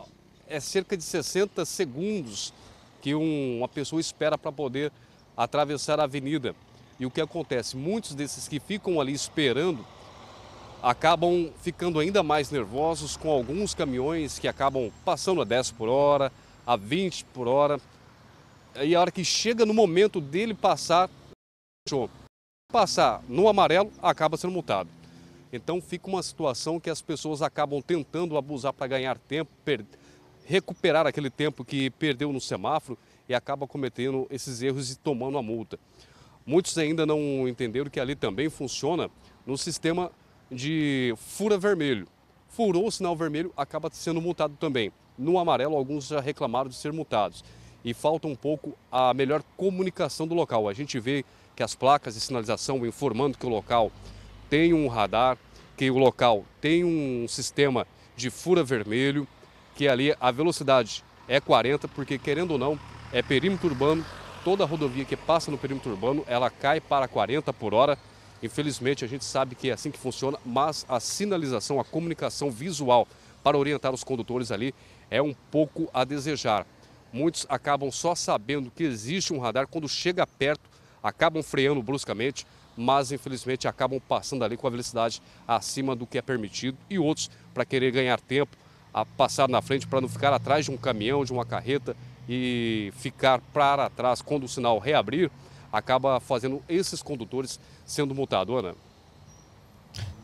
é cerca de 60 segundos que um, uma pessoa espera para poder atravessar a avenida. E o que acontece? Muitos desses que ficam ali esperando acabam ficando ainda mais nervosos com alguns caminhões que acabam passando a 10 por hora, a 20 por hora e a hora que chega no momento dele passar, passar no amarelo, acaba sendo multado. Então fica uma situação que as pessoas acabam tentando abusar para ganhar tempo, recuperar aquele tempo que perdeu no semáforo e acaba cometendo esses erros e tomando a multa. Muitos ainda não entenderam que ali também funciona no sistema de fura vermelho. Furou o sinal vermelho, acaba sendo multado também. No amarelo, alguns já reclamaram de ser multados e falta um pouco a melhor comunicação do local. A gente vê que as placas de sinalização informando que o local tem um radar, que o local tem um sistema de fura vermelho, que ali a velocidade é 40, porque querendo ou não, é perímetro urbano. Toda rodovia que passa no perímetro urbano, ela cai para 40 por hora. Infelizmente, a gente sabe que é assim que funciona, mas a sinalização, a comunicação visual para orientar os condutores ali é um pouco a desejar. Muitos acabam só sabendo que existe um radar quando chega perto, acabam freando bruscamente, mas infelizmente acabam passando ali com a velocidade acima do que é permitido e outros para querer ganhar tempo, a passar na frente para não ficar atrás de um caminhão, de uma carreta e ficar para trás quando o sinal reabrir, acaba fazendo esses condutores sendo multados, Ana.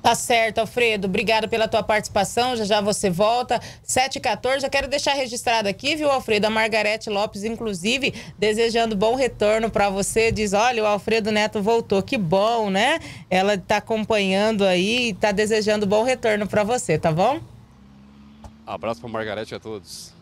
Tá certo, Alfredo. obrigado pela tua participação. Já já você volta. 7h14. Já quero deixar registrado aqui, viu, Alfredo? A Margarete Lopes, inclusive, desejando bom retorno para você. Diz: olha, o Alfredo Neto voltou. Que bom, né? Ela tá acompanhando aí e tá desejando bom retorno para você, tá bom? Abraço para Margarete e a todos.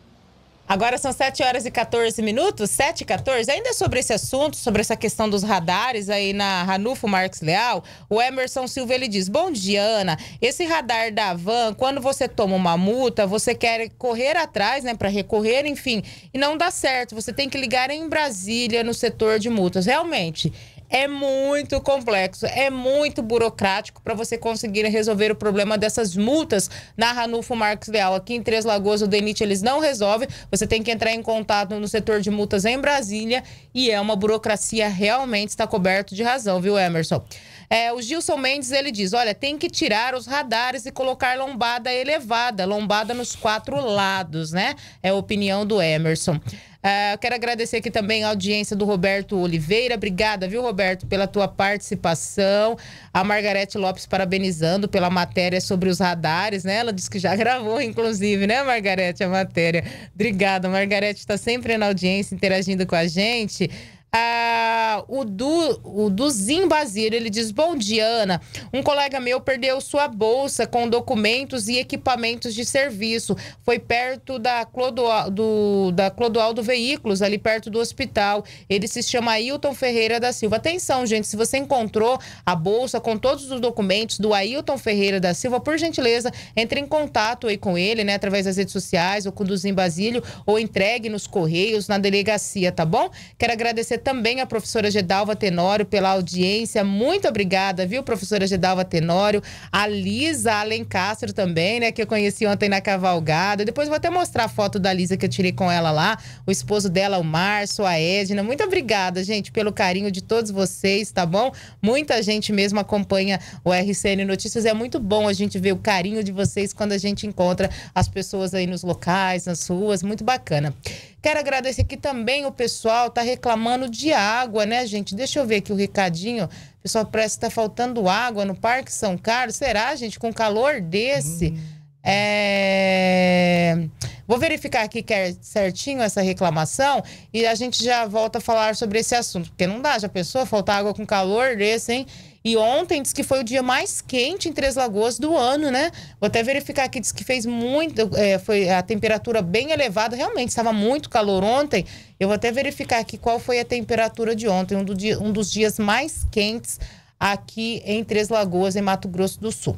Agora são 7 horas e 14 minutos, 7 e 14. Ainda sobre esse assunto, sobre essa questão dos radares aí na Ranulfo Marques Leal, o Emerson Silva ele diz: Bom dia, Ana. Esse radar da van, quando você toma uma multa, você quer correr atrás, né, para recorrer, enfim, e não dá certo. Você tem que ligar em Brasília no setor de multas. Realmente, é muito complexo, é muito burocrático para você conseguir resolver o problema dessas multas na Ranulfo Marques Leal. Aqui em Três Lagoas, o DENIT, eles não resolve. Você tem que entrar em contato no setor de multas em Brasília e é uma burocracia realmente está coberto de razão, viu, Emerson? É, o Gilson Mendes, ele diz, olha, tem que tirar os radares e colocar lombada elevada, lombada nos quatro lados, né? É a opinião do Emerson. Uh, quero agradecer aqui também a audiência do Roberto Oliveira. Obrigada, viu, Roberto, pela tua participação. A Margarete Lopes parabenizando pela matéria sobre os radares, né? Ela disse que já *laughs* gravou, inclusive, né, Margarete, a matéria. Obrigada, Margarete está sempre na audiência, interagindo com a gente. Ah, o, du, o Duzim Bazir, ele diz: Bom dia, Ana. Um colega meu perdeu sua bolsa com documentos e equipamentos de serviço. Foi perto da, Clodoal, do, da Clodoaldo Veículos, ali perto do hospital. Ele se chama Ailton Ferreira da Silva. Atenção, gente, se você encontrou a bolsa com todos os documentos do Ailton Ferreira da Silva, por gentileza, entre em contato aí com ele, né, através das redes sociais ou com o Duzim Basílio, ou entregue nos correios, na delegacia, tá bom? Quero agradecer também a professora Gedalva Tenório pela audiência. Muito obrigada, viu, professora Gedalva Tenório. A Lisa Alencastro também, né, que eu conheci ontem na cavalgada. Depois vou até mostrar a foto da Lisa que eu tirei com ela lá. O esposo dela, o Márcio, a Edna. Muito obrigada, gente, pelo carinho de todos vocês, tá bom? Muita gente mesmo acompanha o RCN Notícias. É muito bom a gente ver o carinho de vocês quando a gente encontra as pessoas aí nos locais, nas ruas. Muito bacana. Quero agradecer aqui também o pessoal, tá reclamando de água, né, gente? Deixa eu ver aqui o recadinho. O pessoal parece que tá faltando água no Parque São Carlos. Será, gente, com calor desse? Hum. É... Vou verificar aqui que é certinho essa reclamação e a gente já volta a falar sobre esse assunto, porque não dá, já pensou? Faltar água com calor desse, hein? E ontem diz que foi o dia mais quente em Três Lagoas do ano, né? Vou até verificar aqui, diz que fez muito, é, foi a temperatura bem elevada, realmente estava muito calor ontem. Eu vou até verificar aqui qual foi a temperatura de ontem, um, do dia, um dos dias mais quentes aqui em Três Lagoas, em Mato Grosso do Sul.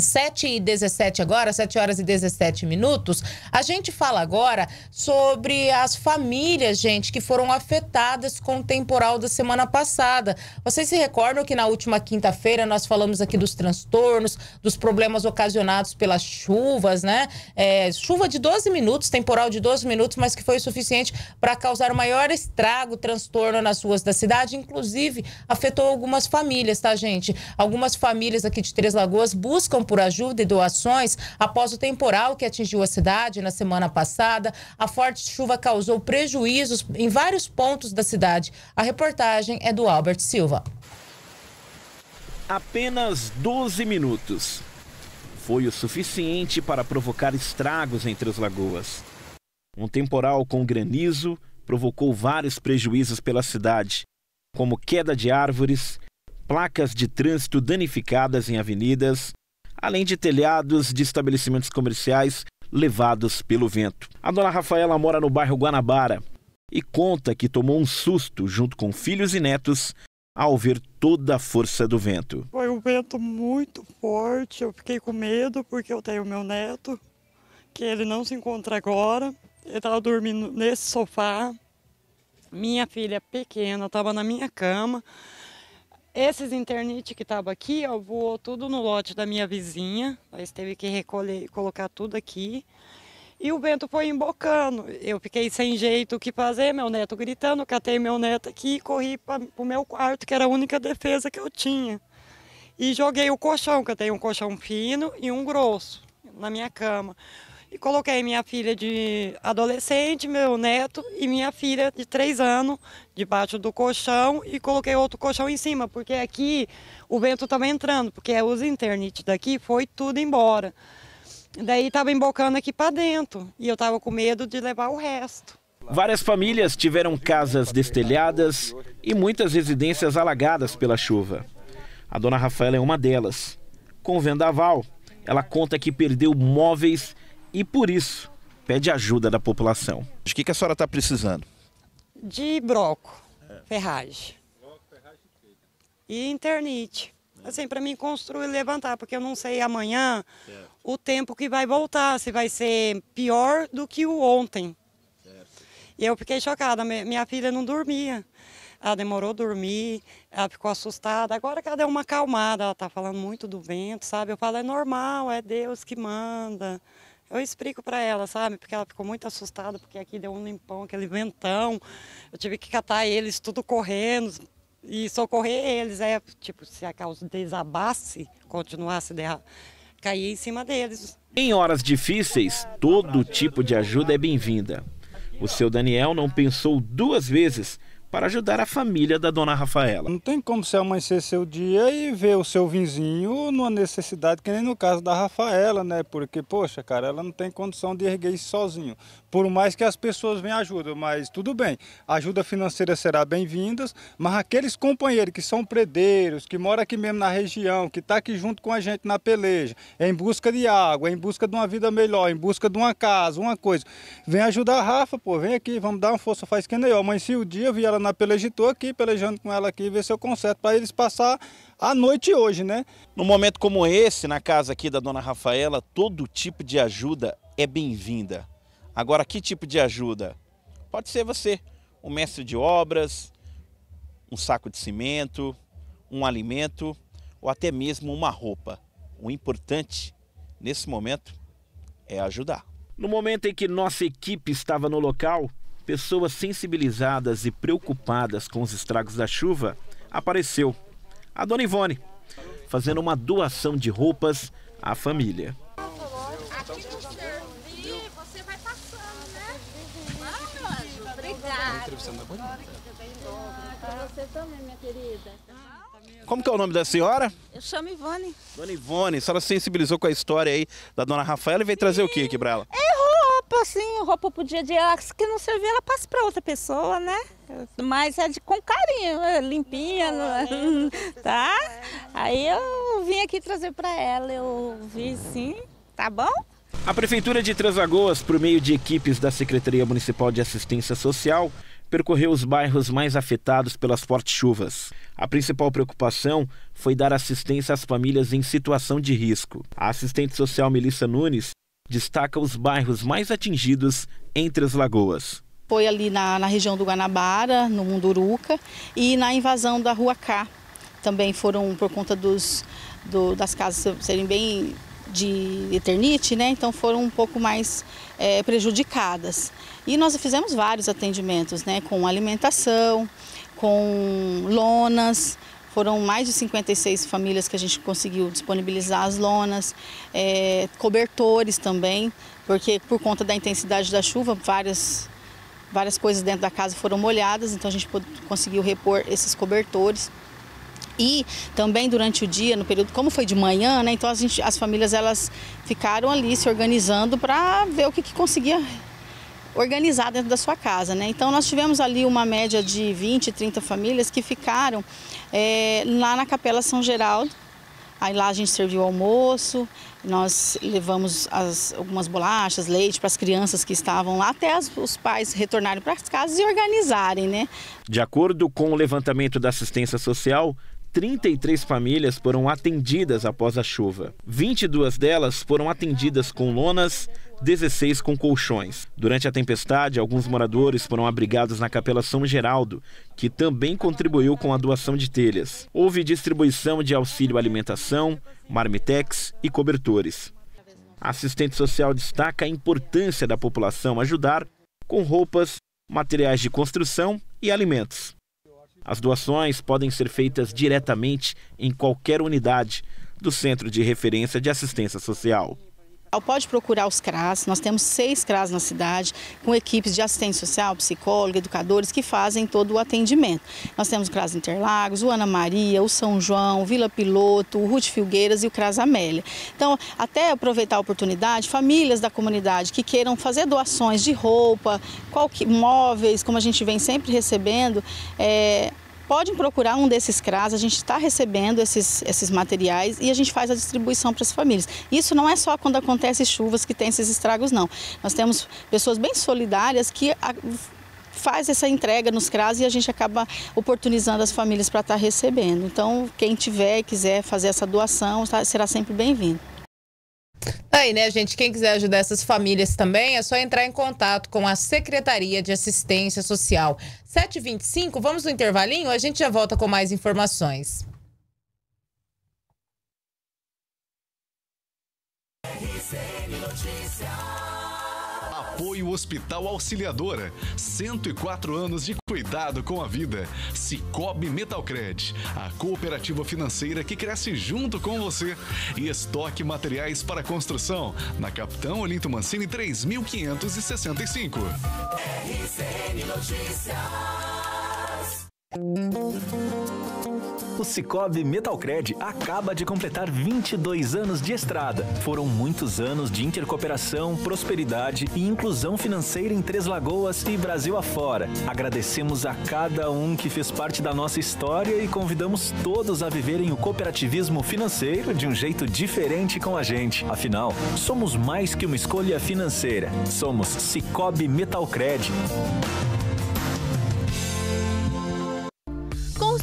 7 e 17 agora, 7 horas e 17 minutos, a gente fala agora sobre as famílias, gente, que foram afetadas com o temporal da semana passada. Vocês se recordam que na última quinta-feira nós falamos aqui dos transtornos, dos problemas ocasionados pelas chuvas, né? É, chuva de 12 minutos, temporal de 12 minutos, mas que foi o suficiente para causar o maior estrago, transtorno nas ruas da cidade, inclusive afetou algumas famílias, tá, gente? Algumas famílias aqui de Três Lagoas buscam por ajuda e doações após o temporal que atingiu a cidade na semana passada. A forte chuva causou prejuízos em vários pontos da cidade. A reportagem é do Albert Silva. Apenas 12 minutos. Foi o suficiente para provocar estragos entre as lagoas. Um temporal com granizo provocou vários prejuízos pela cidade, como queda de árvores, placas de trânsito danificadas em avenidas, além de telhados de estabelecimentos comerciais levados pelo vento. A dona Rafaela mora no bairro Guanabara e conta que tomou um susto junto com filhos e netos ao ver toda a força do vento. Foi um vento muito forte, eu fiquei com medo porque eu tenho meu neto, que ele não se encontra agora, ele estava dormindo nesse sofá. Minha filha pequena estava na minha cama, esses internet que estavam aqui, ó, voou tudo no lote da minha vizinha. Nós teve que recolher, colocar tudo aqui. E o vento foi embocando. Eu fiquei sem jeito o que fazer, meu neto gritando, catei meu neto aqui e corri para o meu quarto, que era a única defesa que eu tinha. E joguei o colchão, que eu tenho um colchão fino e um grosso, na minha cama. E coloquei minha filha de adolescente, meu neto e minha filha de três anos debaixo do colchão e coloquei outro colchão em cima, porque aqui o vento estava entrando, porque os internet daqui foi tudo embora. Daí estava embocando aqui para dentro e eu estava com medo de levar o resto. Várias famílias tiveram casas destelhadas e muitas residências alagadas pela chuva. A dona Rafaela é uma delas. Com vendaval, ela conta que perdeu móveis e, por isso, pede ajuda da população. De que, que a senhora está precisando? De broco, ferragem. E internet. Assim, para mim construir e levantar, porque eu não sei amanhã certo. o tempo que vai voltar, se vai ser pior do que o ontem. Certo. E eu fiquei chocada, minha filha não dormia. Ela demorou a dormir, ela ficou assustada. Agora que ela deu uma acalmada, ela tá falando muito do vento, sabe? Eu falo, é normal, é Deus que manda eu explico para ela, sabe? Porque ela ficou muito assustada, porque aqui deu um limpão, aquele ventão. Eu tive que catar eles tudo correndo e socorrer eles. É, tipo, se a causa desabasse, continuasse a cair em cima deles. Em horas difíceis, todo tipo de ajuda é bem-vinda. O seu Daniel não pensou duas vezes para ajudar a família da dona Rafaela. Não tem como você amanhecer seu dia e ver o seu vizinho numa necessidade que nem no caso da Rafaela, né? Porque, poxa, cara, ela não tem condição de erguer isso sozinho. Por mais que as pessoas venham ajudar, mas tudo bem, ajuda financeira será bem-vinda, mas aqueles companheiros que são predeiros, que moram aqui mesmo na região, que estão tá aqui junto com a gente na peleja, em busca de água, em busca de uma vida melhor, em busca de uma casa, uma coisa, vem ajudar a Rafa, pô, vem aqui, vamos dar uma força, faz que nem eu. Amanheci o dia, vi ela na pelejitoa aqui, pelejando com ela aqui, ver se eu conserto para eles passar a noite hoje, né? Num momento como esse, na casa aqui da dona Rafaela, todo tipo de ajuda é bem-vinda. Agora, que tipo de ajuda? Pode ser você, um mestre de obras, um saco de cimento, um alimento ou até mesmo uma roupa. O importante nesse momento é ajudar. No momento em que nossa equipe estava no local, pessoas sensibilizadas e preocupadas com os estragos da chuva, apareceu a dona Ivone, fazendo uma doação de roupas à família. Aqui no você vai passando, né? obrigada. Para você também, minha querida. Como que é o nome da senhora? Eu chamo Ivone. Dona Ivone, a senhora sensibilizou com a história aí da dona Rafaela e veio Sim. trazer o que aqui para ela? É roupa tipo assim, roupa o dia a dia, que não servir, ela passa para outra pessoa, né? Mas é de, com carinho, é limpinha, não, é? É, *laughs* tá? Assim, Aí eu vim aqui trazer para ela, eu vi sim, tá bom? A Prefeitura de Três Lagoas, por meio de equipes da Secretaria Municipal de Assistência Social, percorreu os bairros mais afetados pelas fortes chuvas. A principal preocupação foi dar assistência às famílias em situação de risco. A assistente social Melissa Nunes destaca os bairros mais atingidos entre as lagoas. Foi ali na, na região do Guanabara, no Munduruca, e na invasão da Rua K. Também foram por conta dos, do, das casas serem bem de eternite, né? Então foram um pouco mais é, prejudicadas. E nós fizemos vários atendimentos, né? Com alimentação, com lonas, foram mais de 56 famílias que a gente conseguiu disponibilizar as lonas, é, cobertores também, porque por conta da intensidade da chuva, várias, várias coisas dentro da casa foram molhadas, então a gente conseguiu repor esses cobertores. E também durante o dia, no período, como foi de manhã, né, então gente, as famílias elas ficaram ali se organizando para ver o que, que conseguia organizar dentro da sua casa. Né? Então nós tivemos ali uma média de 20, 30 famílias que ficaram é, lá na Capela São Geraldo. Aí lá a gente serviu almoço, nós levamos as, algumas bolachas, leite para as crianças que estavam lá, até as, os pais retornarem para as casas e organizarem, né? De acordo com o levantamento da assistência social, 33 famílias foram atendidas após a chuva. 22 delas foram atendidas com lonas 16 com colchões. Durante a tempestade, alguns moradores foram abrigados na Capela São Geraldo, que também contribuiu com a doação de telhas. Houve distribuição de auxílio alimentação, marmitex e cobertores. A assistente social destaca a importância da população ajudar com roupas, materiais de construção e alimentos. As doações podem ser feitas diretamente em qualquer unidade do Centro de Referência de Assistência Social. Pode procurar os CRAS, nós temos seis CRAS na cidade, com equipes de assistência social, psicóloga, educadores que fazem todo o atendimento. Nós temos o CRAS Interlagos, o Ana Maria, o São João, o Vila Piloto, o Ruth Filgueiras e o CRAS Amélia. Então, até aproveitar a oportunidade, famílias da comunidade que queiram fazer doações de roupa, qualquer, móveis, como a gente vem sempre recebendo, é, podem procurar um desses CRAS, a gente está recebendo esses, esses materiais e a gente faz a distribuição para as famílias. Isso não é só quando acontecem chuvas que tem esses estragos, não. Nós temos pessoas bem solidárias que a, faz essa entrega nos CRAS e a gente acaba oportunizando as famílias para estar tá recebendo. Então, quem tiver e quiser fazer essa doação, tá, será sempre bem-vindo. Aí, né, gente, quem quiser ajudar essas famílias também, é só entrar em contato com a Secretaria de Assistência Social. 7h25, vamos no intervalinho? A gente já volta com mais informações. Hospital Auxiliadora. 104 anos de cuidado com a vida. Cicobi Metalcred, a cooperativa financeira que cresce junto com você. E estoque materiais para construção, na Capitão Olinto Mancini 3565. RCN Notícias. O Cicobi Metalcred acaba de completar 22 anos de estrada. Foram muitos anos de intercooperação, prosperidade e inclusão financeira em Três Lagoas e Brasil afora. Agradecemos a cada um que fez parte da nossa história e convidamos todos a viverem o cooperativismo financeiro de um jeito diferente com a gente. Afinal, somos mais que uma escolha financeira. Somos Cicobi Metalcred.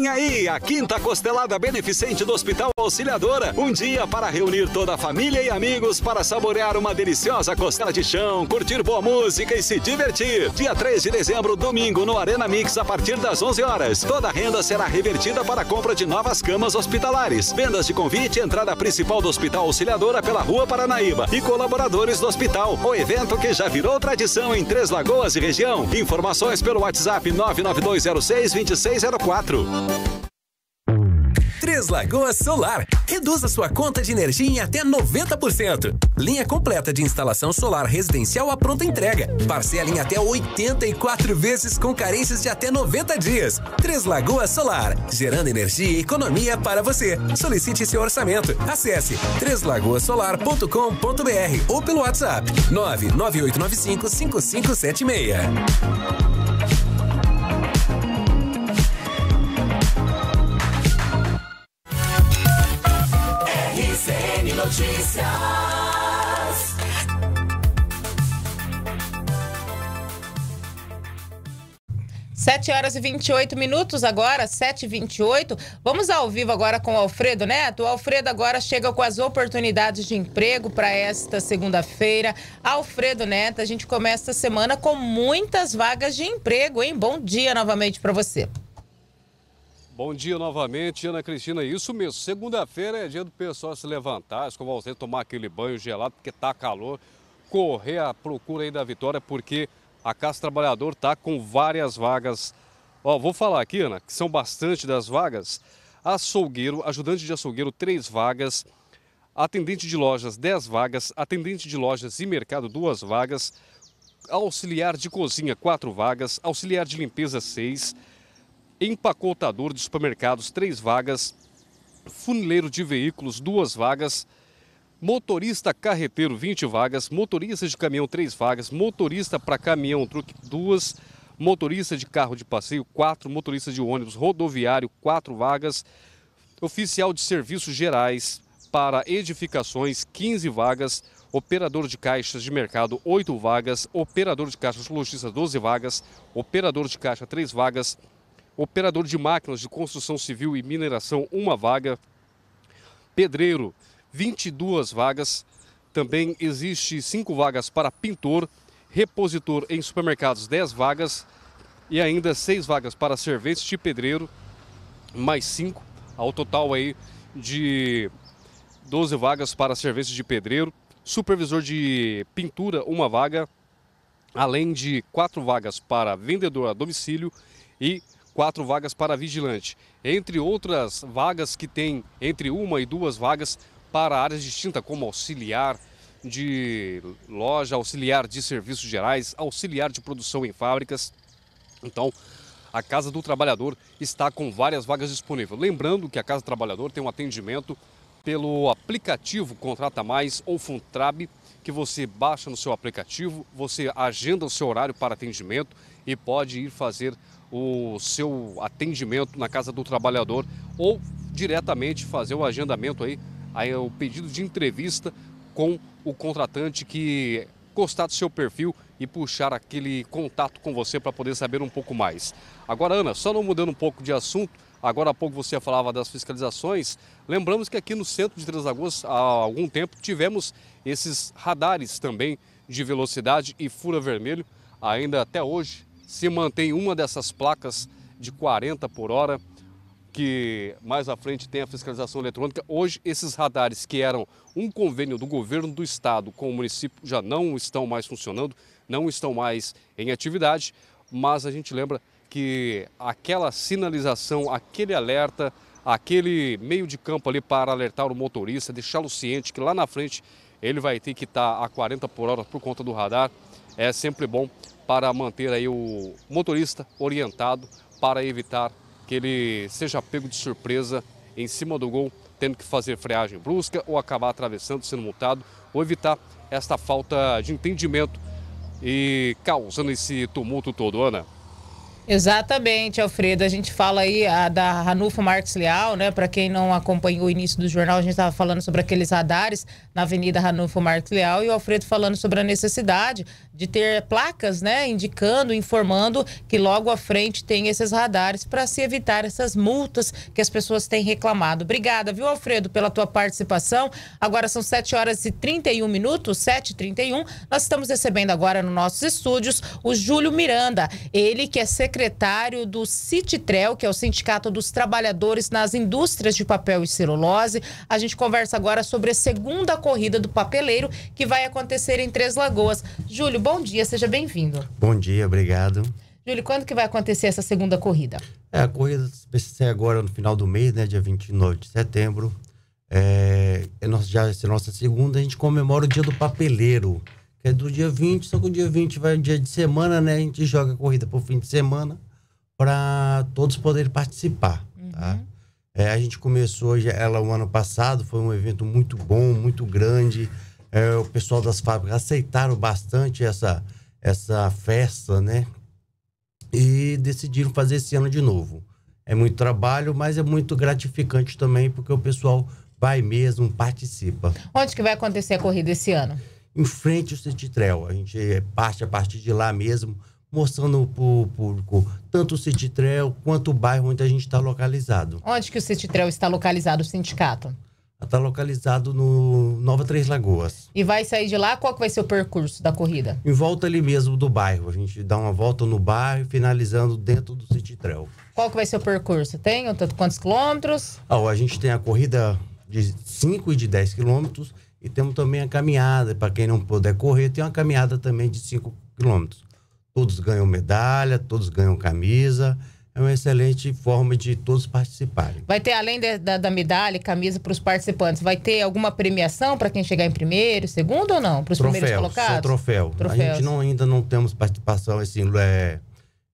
Vem aí a quinta costelada beneficente do Hospital Auxiliadora. Um dia para reunir toda a família e amigos para saborear uma deliciosa costela de chão, curtir boa música e se divertir. Dia 3 de dezembro, domingo, no Arena Mix, a partir das 11 horas. Toda a renda será revertida para a compra de novas camas hospitalares. Vendas de convite, entrada principal do Hospital Auxiliadora pela Rua Paranaíba e colaboradores do hospital. O evento que já virou tradição em Três Lagoas e região. Informações pelo WhatsApp 99206 2604. Três Lagoas Solar. Reduza sua conta de energia em até 90%. Linha completa de instalação solar residencial à pronta entrega. Parcela em até 84 vezes com carências de até 90 dias. Três Lagoas Solar. Gerando energia e economia para você. Solicite seu orçamento. Acesse treslagoasolar.com.br ou pelo WhatsApp 998955576. 7 horas e 28 minutos agora, 7 e 28 Vamos ao vivo agora com o Alfredo Neto. O Alfredo agora chega com as oportunidades de emprego para esta segunda-feira. Alfredo Neto, a gente começa a semana com muitas vagas de emprego, hein? Bom dia novamente para você. Bom dia novamente, Ana Cristina. Isso mesmo, segunda-feira é dia do pessoal se levantar, escovar tomar aquele banho gelado, porque tá calor, correr à procura aí da vitória, porque a Casa Trabalhador está com várias vagas. Ó, vou falar aqui, Ana, que são bastante das vagas. Açougueiro, ajudante de açougueiro, três vagas. Atendente de lojas, 10 vagas. Atendente de lojas e mercado, duas vagas. Auxiliar de cozinha, quatro vagas. Auxiliar de limpeza, seis. Empacotador de supermercados, três vagas. Funileiro de veículos, duas vagas motorista carreteiro 20 vagas, motorista de caminhão 3 vagas, motorista para caminhão truque 2, motorista de carro de passeio 4, motorista de ônibus rodoviário 4 vagas, oficial de serviços gerais para edificações 15 vagas, operador de caixas de mercado 8 vagas, operador de caixas logista 12 vagas, operador de caixa 3 vagas, operador de máquinas de construção civil e mineração 1 vaga, pedreiro 22 vagas. Também existe 5 vagas para pintor, repositor em supermercados, 10 vagas e ainda 6 vagas para serventes de pedreiro, mais 5, ao total aí de 12 vagas para serventes de pedreiro, supervisor de pintura, uma vaga, além de quatro vagas para vendedor a domicílio e quatro vagas para vigilante. Entre outras vagas que tem entre uma e duas vagas para áreas distintas, como auxiliar de loja, auxiliar de serviços gerais, auxiliar de produção em fábricas. Então, a Casa do Trabalhador está com várias vagas disponíveis. Lembrando que a Casa do Trabalhador tem um atendimento pelo aplicativo Contrata Mais ou Funtrab, que você baixa no seu aplicativo, você agenda o seu horário para atendimento e pode ir fazer o seu atendimento na Casa do Trabalhador ou diretamente fazer o agendamento aí é o pedido de entrevista com o contratante que gostar do seu perfil e puxar aquele contato com você para poder saber um pouco mais. Agora, Ana, só não mudando um pouco de assunto, agora há pouco você falava das fiscalizações, lembramos que aqui no centro de Três Lagoas, há algum tempo, tivemos esses radares também de velocidade e fura vermelho, ainda até hoje se mantém uma dessas placas de 40 por hora, que mais à frente tem a fiscalização eletrônica. Hoje, esses radares que eram um convênio do governo do estado com o município já não estão mais funcionando, não estão mais em atividade, mas a gente lembra que aquela sinalização, aquele alerta, aquele meio de campo ali para alertar o motorista, deixá-lo ciente que lá na frente ele vai ter que estar a 40 por hora por conta do radar, é sempre bom para manter aí o motorista orientado para evitar que ele seja pego de surpresa em cima do gol, tendo que fazer freagem brusca ou acabar atravessando, sendo multado, ou evitar esta falta de entendimento e causando esse tumulto todo, Ana. Exatamente, Alfredo. A gente fala aí a, ah, da Ranulfo Marques Leal, né? Para quem não acompanhou o início do jornal, a gente estava falando sobre aqueles radares na Avenida Ranulfo Marques Leal e o Alfredo falando sobre a necessidade de ter placas, né? Indicando, informando que logo à frente tem esses radares para se evitar essas multas que as pessoas têm reclamado. Obrigada, viu, Alfredo, pela tua participação. Agora são 7 horas e 31 minutos, 7h31. Nós estamos recebendo agora nos nossos estúdios o Júlio Miranda, ele que é secretário secretário do Cititrel, que é o Sindicato dos Trabalhadores nas Indústrias de Papel e Celulose. A gente conversa agora sobre a segunda corrida do papeleiro, que vai acontecer em Três Lagoas. Júlio, bom dia, seja bem-vindo. Bom dia, obrigado. Júlio, quando que vai acontecer essa segunda corrida? É, a corrida vai ser agora no final do mês, né, dia 29 de setembro. É, é nossa, já vai é nossa segunda, a gente comemora o dia do papeleiro que é do dia 20, só que o dia 20 vai dia de semana, né? A gente joga a corrida pro fim de semana para todos poderem participar, tá? uhum. tá? É, a gente começou ela o ano passado, foi um evento muito bom, muito grande. É, o pessoal das fábricas aceitaram bastante essa, essa festa, né? E decidiram fazer esse ano de novo. É muito trabalho, mas é muito gratificante também, porque o pessoal vai mesmo, participa. Onde que vai acontecer a corrida esse ano? em frente ao Cititrel. A gente é parte a partir de lá mesmo, mostrando para o público tanto o Cititrel quanto o bairro onde a gente está localizado. Onde que o Cititrel está localizado, o sindicato? Está ah, localizado no Nova Três Lagoas. E vai sair de lá? Qual que vai ser o percurso da corrida? Em volta ali mesmo do bairro. A gente dá uma volta no bairro, finalizando dentro do Cititrel. Qual que vai ser o percurso? Tem tanto quantos quilômetros? Ah, a gente tem a corrida de 5 e de 10 quilômetros e temos também a caminhada, para quem não puder correr, tem uma caminhada também de 5 quilômetros. Todos ganham medalha, todos ganham camisa. É uma excelente forma de todos participarem. Vai ter, além de, da, da, medalha e camisa para os participantes, vai ter alguma premiação para quem chegar em primeiro, segundo ou não? Para os primeiros colocados? Só troféu. A gente não, ainda não temos participação assim, é,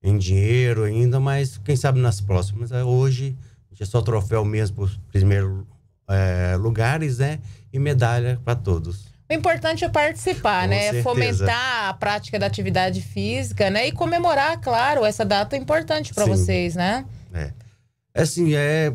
em dinheiro ainda, mas quem sabe nas próximas. É, hoje, é só troféu mesmo para os primeiros é, lugares, né? e medalha para todos. O importante é participar, Com né? Certeza. Fomentar a prática da atividade física, né? E comemorar, claro, essa data é importante para vocês, né? É. Assim, é,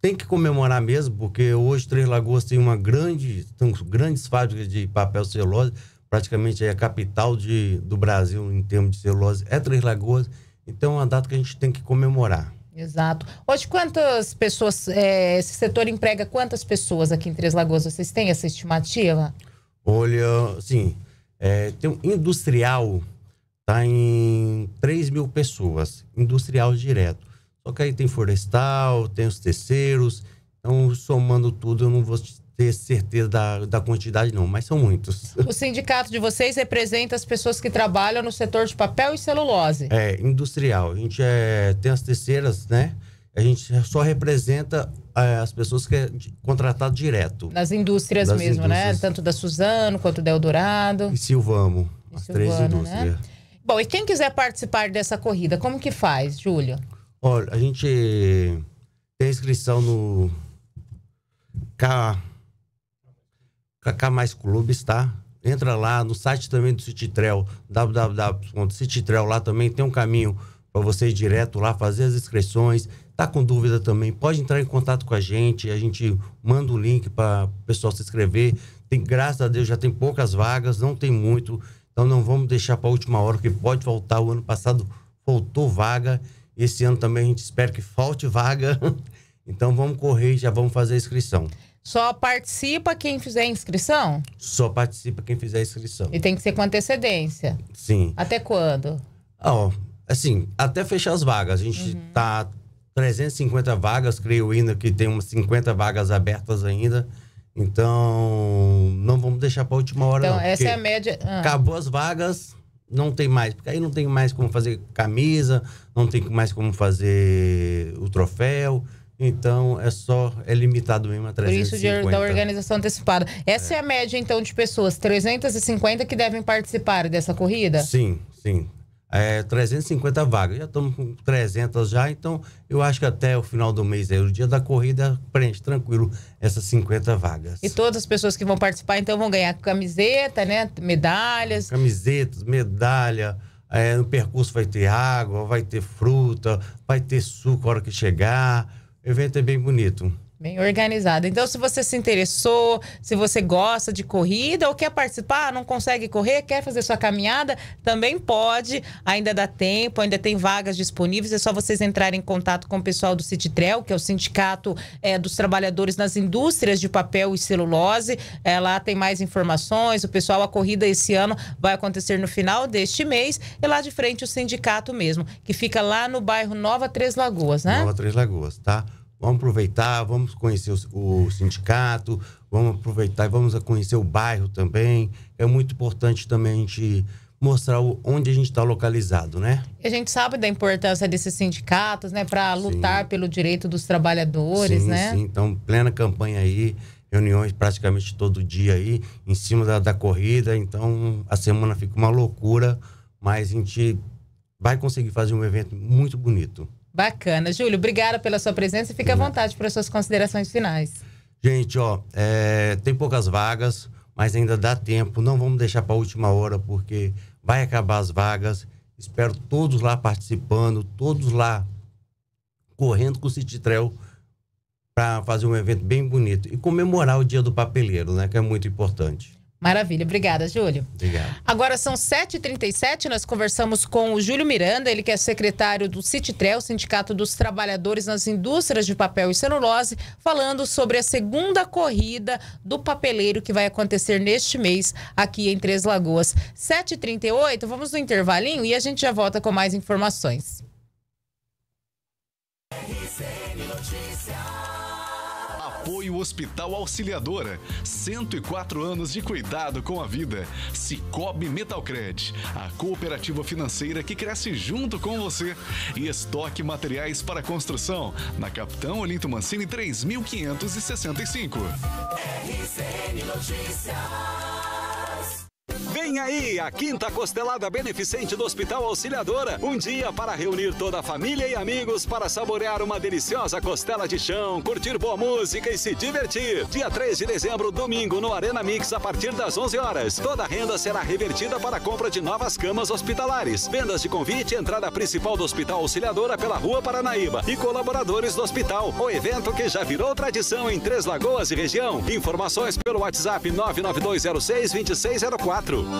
tem que comemorar mesmo, porque hoje Três Lagoas tem uma grande, tem grandes fábricas de papel celulose, praticamente é a capital de, do Brasil em termos de celulose, é Três Lagoas. Então é uma data que a gente tem que comemorar. Exato. Hoje, quantas pessoas, é, esse setor emprega quantas pessoas aqui em Três Lagoas? Vocês têm essa estimativa? Olha, sim, é, tem um industrial, tá em 3 mil pessoas, industrial direto. Só que aí tem florestal, tem os terceiros, então somando tudo eu não vou te ter certeza da, da quantidade, não, mas são muitos. *laughs* O sindicato de vocês representa as pessoas que trabalham no setor de papel e celulose. É, industrial. A gente é, tem as terceiras, né? A gente só representa é, as pessoas que é contratado direto. Nas indústrias das mesmo, né? indústrias. né? Tanto da Suzano quanto da Eldorado. E Silvamo, e as Silvano, três né? indústrias. Né? Bom, e quem quiser participar dessa corrida, como que faz, Júlio? Olha, a gente tem inscrição no Cacá Mais Clube está. Entra lá no site também do Cititrel, www.cititrel. Lá também tem um caminho para você ir direto lá, fazer as inscrições. Tá com dúvida também, pode entrar em contato com a gente. A gente manda o link para o pessoal se inscrever. Tem, graças a Deus, já tem poucas vagas, não tem muito. Então não vamos deixar para a última hora, que pode faltar. O ano passado faltou vaga. Esse ano também a gente espera que falte vaga. *laughs* Então vamos correr e já vamos fazer a inscrição. Só participa quem fizer inscrição? Só participa quem fizer inscrição. E tem que ser com antecedência? Sim. Até quando? Oh, assim, até fechar as vagas. A gente uhum. tá 350 vagas, creio ainda que tem umas 50 vagas abertas ainda. Então, não vamos deixar para última hora então, não, essa é a média. Ah. Acabou as vagas, não tem mais, porque aí não tem mais como fazer camisa, não tem mais como fazer o troféu. Então, é só, é limitado mesmo a 350. Por isso, da organização antecipada. Essa é. é. a média, então, de pessoas, 350 que devem participar dessa corrida? Sim, sim. É, 350 vagas. Já estamos com 300 já, então eu acho que até o final do mês, aí, o dia da corrida, preenche tranquilo essas 50 vagas. E todas as pessoas que vão participar, então, vão ganhar camiseta, né? Medalhas. Camisetas, medalha. É, no percurso vai ter água, vai ter fruta, vai ter suco a hora que chegar o evento é bem bonito. Bem organizado. Então, se você se interessou, se você gosta de corrida ou quer participar, não consegue correr, quer fazer sua caminhada, também pode. Ainda dá tempo, ainda tem vagas disponíveis. É só vocês entrarem em contato com o pessoal do Citrel, que é o Sindicato é, dos Trabalhadores nas Indústrias de Papel e Celulose. É, lá tem mais informações. O pessoal, a corrida esse ano vai acontecer no final deste mês. E lá de frente, o sindicato mesmo, que fica lá no bairro Nova Três Lagoas, né? Nova Três Lagoas, tá? Vamos aproveitar, vamos conhecer o, o sindicato, vamos aproveitar e vamos conhecer o bairro também. É muito importante também a gente mostrar onde a gente está localizado, né? E a gente sabe da importância desses sindicatos, né, para lutar pelo direito dos trabalhadores, sim, né? Sim, então plena campanha aí, reuniões praticamente todo dia aí, em cima da, da corrida, então a semana fica uma loucura, mas a gente vai conseguir fazer um evento muito bonito. Bacana. Júlio, obrigada pela sua presença e fique à vontade para as suas considerações finais. Gente, ó, é, tem poucas vagas, mas ainda dá tempo. Não vamos deixar para a última hora, porque vai acabar as vagas. Espero todos lá participando, todos lá correndo com o Cititrel para fazer um evento bem bonito e comemorar o Dia do Papeleiro, né, que é muito importante. Maravilha, obrigada, Júlio. Obrigado. Agora são 7h37, nós conversamos com o Júlio Miranda, ele que é secretário do Citrel, Sindicato dos Trabalhadores nas Indústrias de Papel e Celulose, falando sobre a segunda corrida do papeleiro que vai acontecer neste mês aqui em Três Lagoas. 7h38, vamos no intervalinho e a gente já volta com mais informações. RCN Apoio Hospital Auxiliadora. 104 anos de cuidado com a vida. Cicobi Metalcred, a cooperativa financeira que cresce junto com você. E estoque materiais para construção. Na Capitão Olinto Mancini 3565. RCN Notícias. Vem aí a quinta costelada beneficente do Hospital Auxiliadora. Um dia para reunir toda a família e amigos para saborear uma deliciosa costela de chão, curtir boa música e se divertir. Dia 3 de dezembro, domingo, no Arena Mix, a partir das 11 horas. Toda a renda será revertida para a compra de novas camas hospitalares. Vendas de convite, entrada principal do Hospital Auxiliadora pela Rua Paranaíba e colaboradores do hospital. O evento que já virou tradição em Três Lagoas e região. Informações pelo WhatsApp 99206 2604.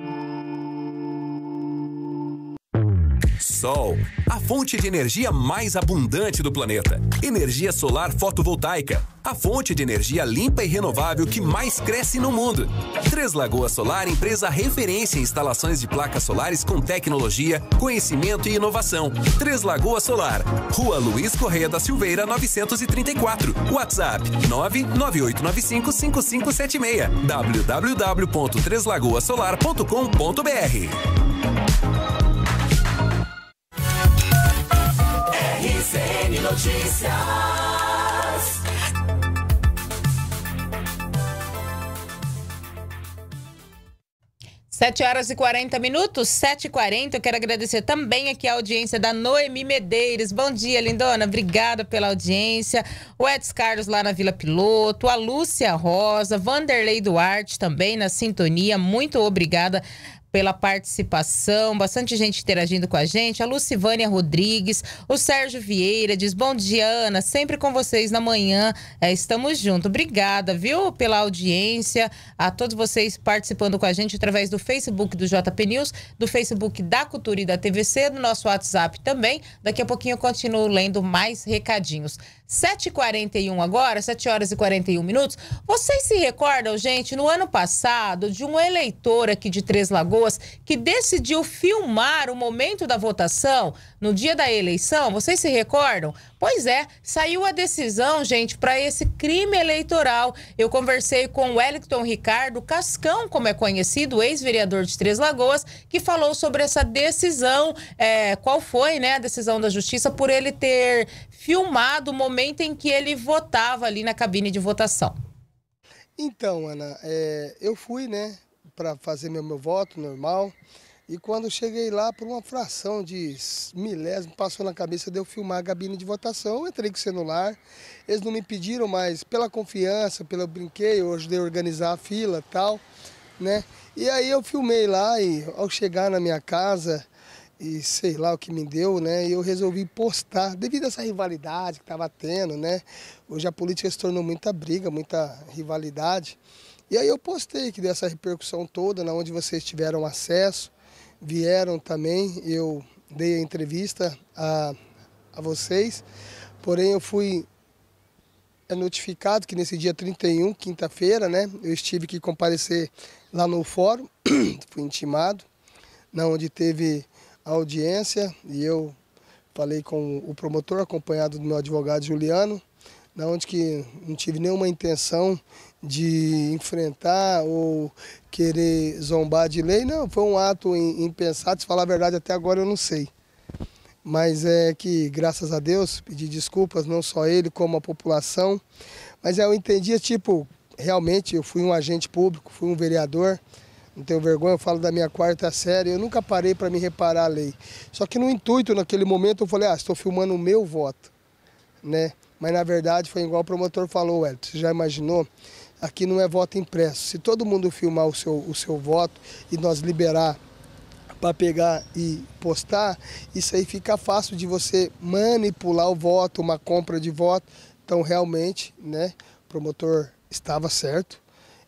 Sol, a fonte de energia mais abundante do planeta. Energia solar fotovoltaica, a fonte de energia limpa e renovável que mais cresce no mundo. Três Lagoas Solar, empresa referência em instalações de placas solares com tecnologia, conhecimento e inovação. Três Lagoas Solar, Rua Luiz Correia da Silveira, 934. WhatsApp 998955576 www.treslagoasolar.com.br Notícias. Sete horas e 40 minutos, sete e quarenta. Eu quero agradecer também aqui a audiência da Noemi Medeiros. Bom dia, lindona. Obrigada pela audiência. O Edson Carlos lá na Vila Piloto, a Lúcia Rosa, Vanderlei Duarte também na sintonia. Muito obrigada pela participação, bastante gente interagindo com a gente. A Lucivânia Rodrigues, o Sérgio Vieira diz: Bom dia, Ana, sempre com vocês na manhã, é, estamos juntos. Obrigada, viu, pela audiência, a todos vocês participando com a gente através do Facebook do JP News, do Facebook da Cultura e da TVC, do nosso WhatsApp também. Daqui a pouquinho eu continuo lendo mais recadinhos. 7h41 agora, 7 horas e 41 minutos. Vocês se recordam, gente, no ano passado, de um eleitor aqui de Três Lagoas que decidiu filmar o momento da votação no dia da eleição? Vocês se recordam? Pois é, saiu a decisão, gente, para esse crime eleitoral. Eu conversei com o Wellington Ricardo Cascão, como é conhecido, ex-vereador de Três Lagoas, que falou sobre essa decisão, é, qual foi né, a decisão da justiça por ele ter filmado o momento em que ele votava ali na cabine de votação. Então, Ana, é, eu fui, né, para fazer meu, meu voto normal. E quando cheguei lá, por uma fração de milésimo, passou na cabeça de eu filmar a gabine de votação. Eu entrei com o celular. Eles não me pediram, mais pela confiança, pelo brinquedo, eu ajudei a organizar a fila e tal. Né? E aí eu filmei lá e ao chegar na minha casa, e sei lá o que me deu, né? eu resolvi postar, devido a essa rivalidade que estava tendo, né? Hoje a política se tornou muita briga, muita rivalidade. E aí eu postei que dessa repercussão toda, na onde vocês tiveram acesso vieram também, eu dei a entrevista a, a vocês, porém eu fui é notificado que nesse dia 31, quinta-feira, né, eu estive que comparecer lá no fórum, *clears throat* fui intimado, na onde teve a audiência e eu falei com o promotor acompanhado do meu advogado Juliano, na onde que não tive nenhuma intenção de enfrentar ou querer zombar de lei, não, foi um ato impensado, se falar a verdade até agora eu não sei. Mas é que, graças a Deus, pedi desculpas, não só ele, como a população. Mas eu entendia, tipo, realmente eu fui um agente público, fui um vereador, não tenho vergonha, eu falo da minha quarta série, eu nunca parei para me reparar a lei. Só que no intuito, naquele momento, eu falei, ah, estou filmando o meu voto, né? Mas na verdade foi igual o promotor falou, Hélio, você já imaginou Aqui não é voto impresso. Se todo mundo filmar o seu, o seu voto e nós liberar para pegar e postar, isso aí fica fácil de você manipular o voto, uma compra de voto. Então, realmente, né, o promotor estava certo.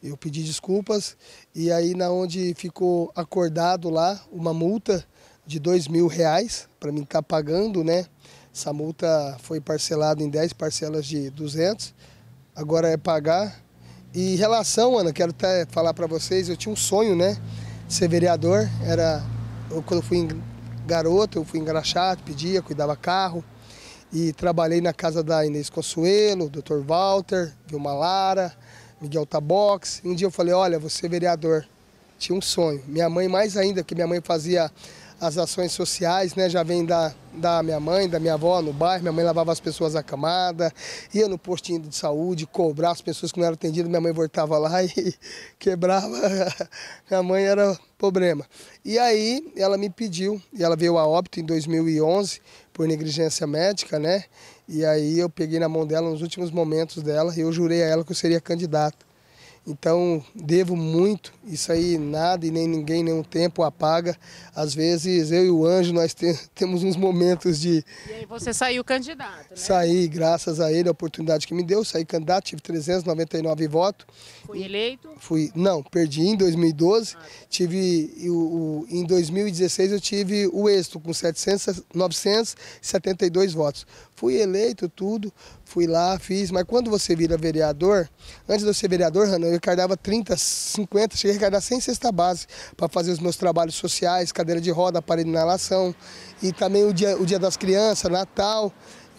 Eu pedi desculpas e aí na onde ficou acordado lá uma multa de dois mil reais para mim estar tá pagando, né? Essa multa foi parcelada em 10 parcelas de 200. Agora é pagar e em relação, Ana, quero até falar para vocês, eu tinha um sonho, né? ser vereador. Era. Eu, quando eu fui garoto, eu fui engraxado, pedia, cuidava carro. E trabalhei na casa da Inês Consuelo, Dr. Walter, Vilma Lara, Miguel Tabox. Um dia eu falei, olha, você vereador. Tinha um sonho. Minha mãe mais ainda, que minha mãe fazia as ações sociais, né? Já vem da, da minha mãe, da minha avó no bairro. Minha mãe lavava as pessoas acamadas, ia no postinho de saúde, cobrar as pessoas que não eram atendidas. Minha mãe voltava lá *laughs* e quebrava. *laughs* Minha mãe era problema. E aí ela me pediu, e ela veio a óbito em 2011 por negligência médica, né? E aí eu peguei na mão dela nos últimos momentos dela e eu jurei a ela que eu seria candidato. Então, devo muito, isso aí nada e nem ninguém, nenhum tempo apaga. Às vezes, eu e o Anjo, nós te, *laughs* temos uns momentos de... E aí você saiu candidato, né? Saí, graças a ele, a oportunidade que me deu, saí candidato, tive 399 votos. Fui eleito? Fui, não, perdi em 2012. Ah. Tá. Tive, o, o, em 2016 eu tive o êxito com 700, 972 votos. Fui eleito, tudo, fui lá, fiz. Mas quando você vira vereador, antes de eu ser vereador, Rana, eu cardava 30, 50, cheguei a cardar 100 cesta base para fazer os meus trabalhos sociais, cadeira de roda, aparelho de inalação. E também o dia, o dia das Crianças, Natal.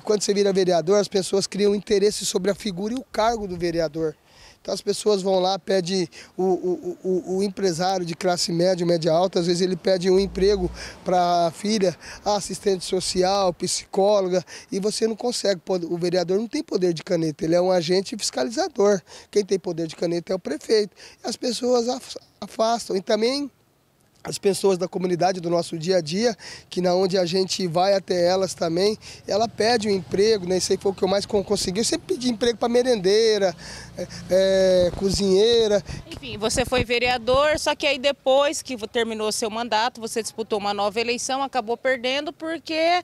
quando você vira vereador, as pessoas criam interesse sobre a figura e o cargo do vereador. Então as pessoas vão lá, pede o, o, o, o, empresário de classe média, média alta, às vezes ele pede um emprego para a filha, assistente social, psicóloga, e você não consegue. O vereador não tem poder de caneta, ele é um agente fiscalizador. Quem tem poder de caneta é o prefeito. As pessoas afastam e também as pessoas da comunidade do nosso dia a dia, que na onde a gente vai até elas também, ela pede um emprego, né? sei foi o que eu mais consegui. Eu sempre pedi emprego para merendeira, é, é, cozinheira. Enfim, você foi vereador, só que aí depois que terminou seu mandato, você disputou uma nova eleição, acabou perdendo porque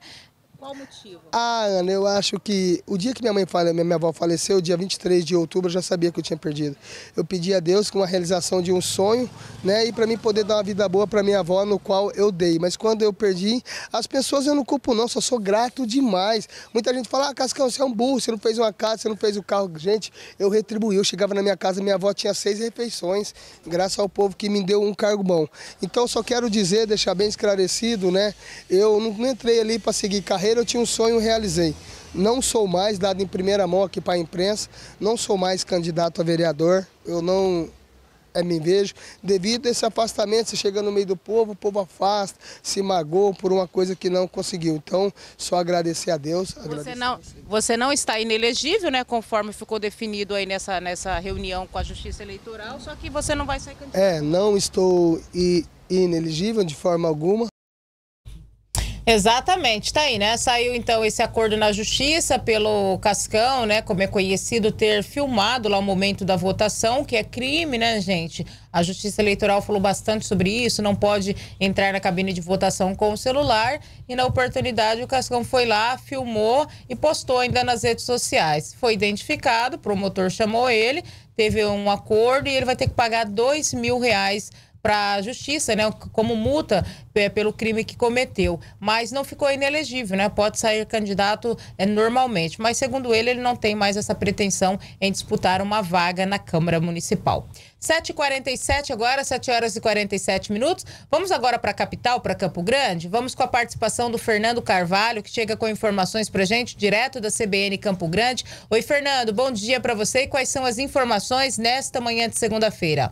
qual o motivo? Ah, Ana, eu acho que o dia que minha mãe fale, minha avó faleceu, dia 23 de outubro, eu já sabia que eu tinha perdido. Eu pedi a Deus com a realização de um sonho, né? E para mim poder dar uma vida boa para minha avó, no qual eu dei. Mas quando eu perdi, as pessoas eu não culpo não, só sou grato demais. Muita gente fala, ah, Cascão, você é um burro, você não fez uma casa, você não fez o um carro. Gente, eu retribuí. Eu chegava na minha casa, minha avó tinha seis refeições, graças ao povo que me deu um cargo bom. Então só quero dizer, deixar bem esclarecido, né? Eu não entrei ali para seguir carreira carreira eu tinha um sonho e realizei. Não sou mais, dado em primeira mão aqui para a imprensa, não sou mais candidato a vereador. Eu não é, me vejo. Devido a esse afastamento, você chega no meio do povo, o povo afasta, se magoa por uma coisa que não conseguiu. Então, só agradecer a Deus. Agradecer você, não, você não está inelegível, né? Conforme ficou definido aí nessa, nessa reunião com a Justiça Eleitoral, só que você não vai ser candidato. É, não estou inelegível de forma alguma. Exatamente, está aí, né? Saiu então esse acordo na justiça pelo Cascão, né? Como é conhecido, ter filmado lá o momento da votação, que é crime, né, gente? A justiça eleitoral falou bastante sobre isso, não pode entrar na cabine de votação com o celular. E na oportunidade, o Cascão foi lá, filmou e postou ainda nas redes sociais. Foi identificado, o promotor chamou ele, teve um acordo e ele vai ter que pagar dois mil reais para a justiça, né, como multa é, pelo crime que cometeu. Mas não ficou inelegível, né? Pode sair candidato é, normalmente. Mas, segundo ele, ele não tem mais essa pretensão em disputar uma vaga na Câmara Municipal. 7h47 agora, 7 horas e 47 minutos. Vamos agora para a capital, para Campo Grande? Vamos com a participação do Fernando Carvalho, que chega com informações para gente, direto da CBN Campo Grande. Oi, Fernando, bom dia para você e quais são as informações nesta manhã de segunda-feira?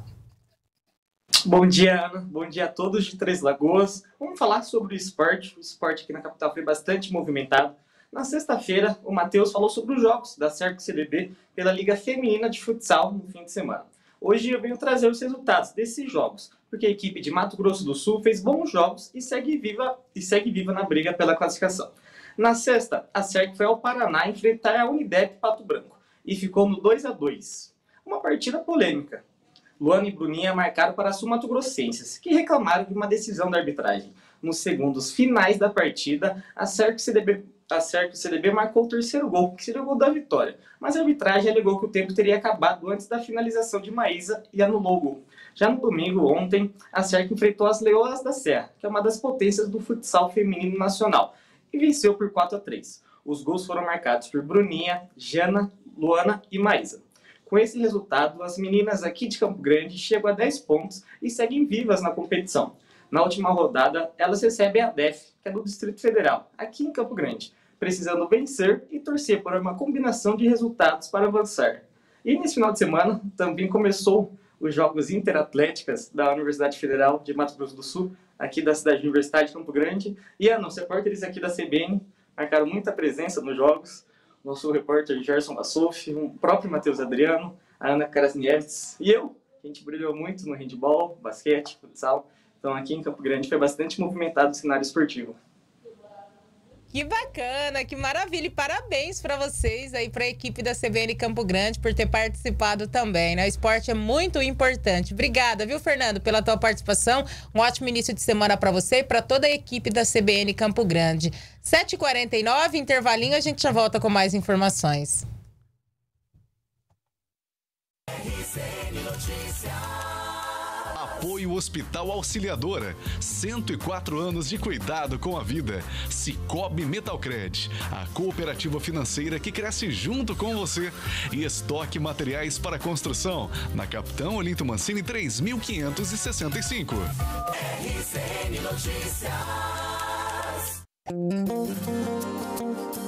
Bom dia, Ana. Bom dia a todos de Três Lagoas. Vamos falar sobre o esporte. O esporte aqui na capital foi bastante movimentado. Na sexta-feira, o Matheus falou sobre os jogos da Cerco CBB pela Liga Feminina de Futsal no fim de semana. Hoje eu venho trazer os resultados desses jogos, porque a equipe de Mato Grosso do Sul fez bons jogos e segue viva, e segue viva na briga pela classificação. Na sexta, a Cerco foi ao Paraná enfrentar a Unidep Pato Branco e ficou no 2 a 2 Uma partida polêmica, Luana e Bruninha marcaram para a Mato Grossenses, que reclamaram de uma decisão da arbitragem. Nos segundos finais da partida, a Cerco CDB CDB marcou o terceiro gol, que seria o gol da vitória. Mas a arbitragem alegou que o tempo teria acabado antes da finalização de Maísa e anulou o gol. Já no domingo, ontem, a Cerco enfrentou as Leoas da Serra, que é uma das potências do futsal feminino nacional, e venceu por 4 a 3. Os gols foram marcados por Bruninha, Jana, Luana e Maísa. Com esse resultado, as meninas aqui de Campo Grande chegam a 10 pontos e seguem vivas na competição. Na última rodada, elas recebem a DEF, que é do Distrito Federal, aqui em Campo Grande, precisando vencer e torcer por uma combinação de resultados para avançar. E nesse final de semana também começou os Jogos Interatléticas da Universidade Federal de Mato Grosso do Sul, aqui da cidade de Universidade de Campo Grande. E a ah, repórteres aqui da CBN marcaram muita presença nos Jogos nosso repórter Gerson Bassoff, o próprio Matheus Adriano, a Ana Karasniewicz e eu. A gente brilhou muito no handball, basquete, futsal. Então aqui em Campo Grande foi bastante movimentado o cenário esportivo. Que bacana, que maravilha. E parabéns para vocês aí, para a equipe da CBN Campo Grande por ter participado também, né? O esporte é muito importante. Obrigada, viu, Fernando, pela tua participação. Um ótimo início de semana para você e para toda a equipe da CBN Campo Grande. 7h49, intervalinho, a gente já volta com mais informações. RCN Notícias. Apoio Hospital Auxiliadora. 104 anos de cuidado com a vida. Cicobi Metalcred, a cooperativa financeira que cresce junto com você. E estoque materiais para construção. Na Capitão Olinto Mancini 3565. RCN Notícias.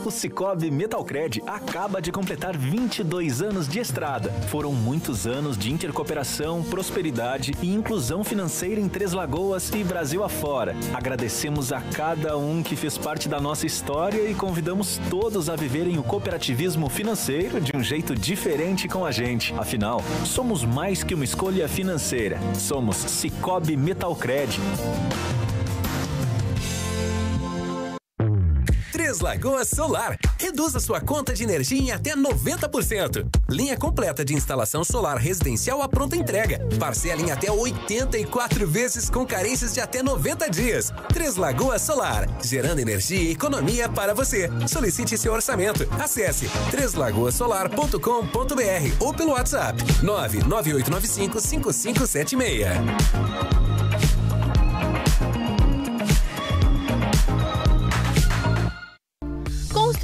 O Cicobi Metalcred acaba de completar 22 anos de estrada. Foram muitos anos de intercooperação, prosperidade e inclusão financeira em Três Lagoas e Brasil afora. Agradecemos a cada um que fez parte da nossa história e convidamos todos a viverem o cooperativismo financeiro de um jeito diferente com a gente. Afinal, somos mais que uma escolha financeira. Somos Cicobi Metalcred. Três Lagoas Solar. Reduza sua conta de energia em até 90%. Linha completa de instalação solar residencial à pronta entrega. Parcela em até 84 vezes com carências de até 90 dias. Três Lagoas Solar. Gerando energia e economia para você. Solicite seu orçamento. Acesse treslagoasolar.com.br ou pelo WhatsApp 99895 5576.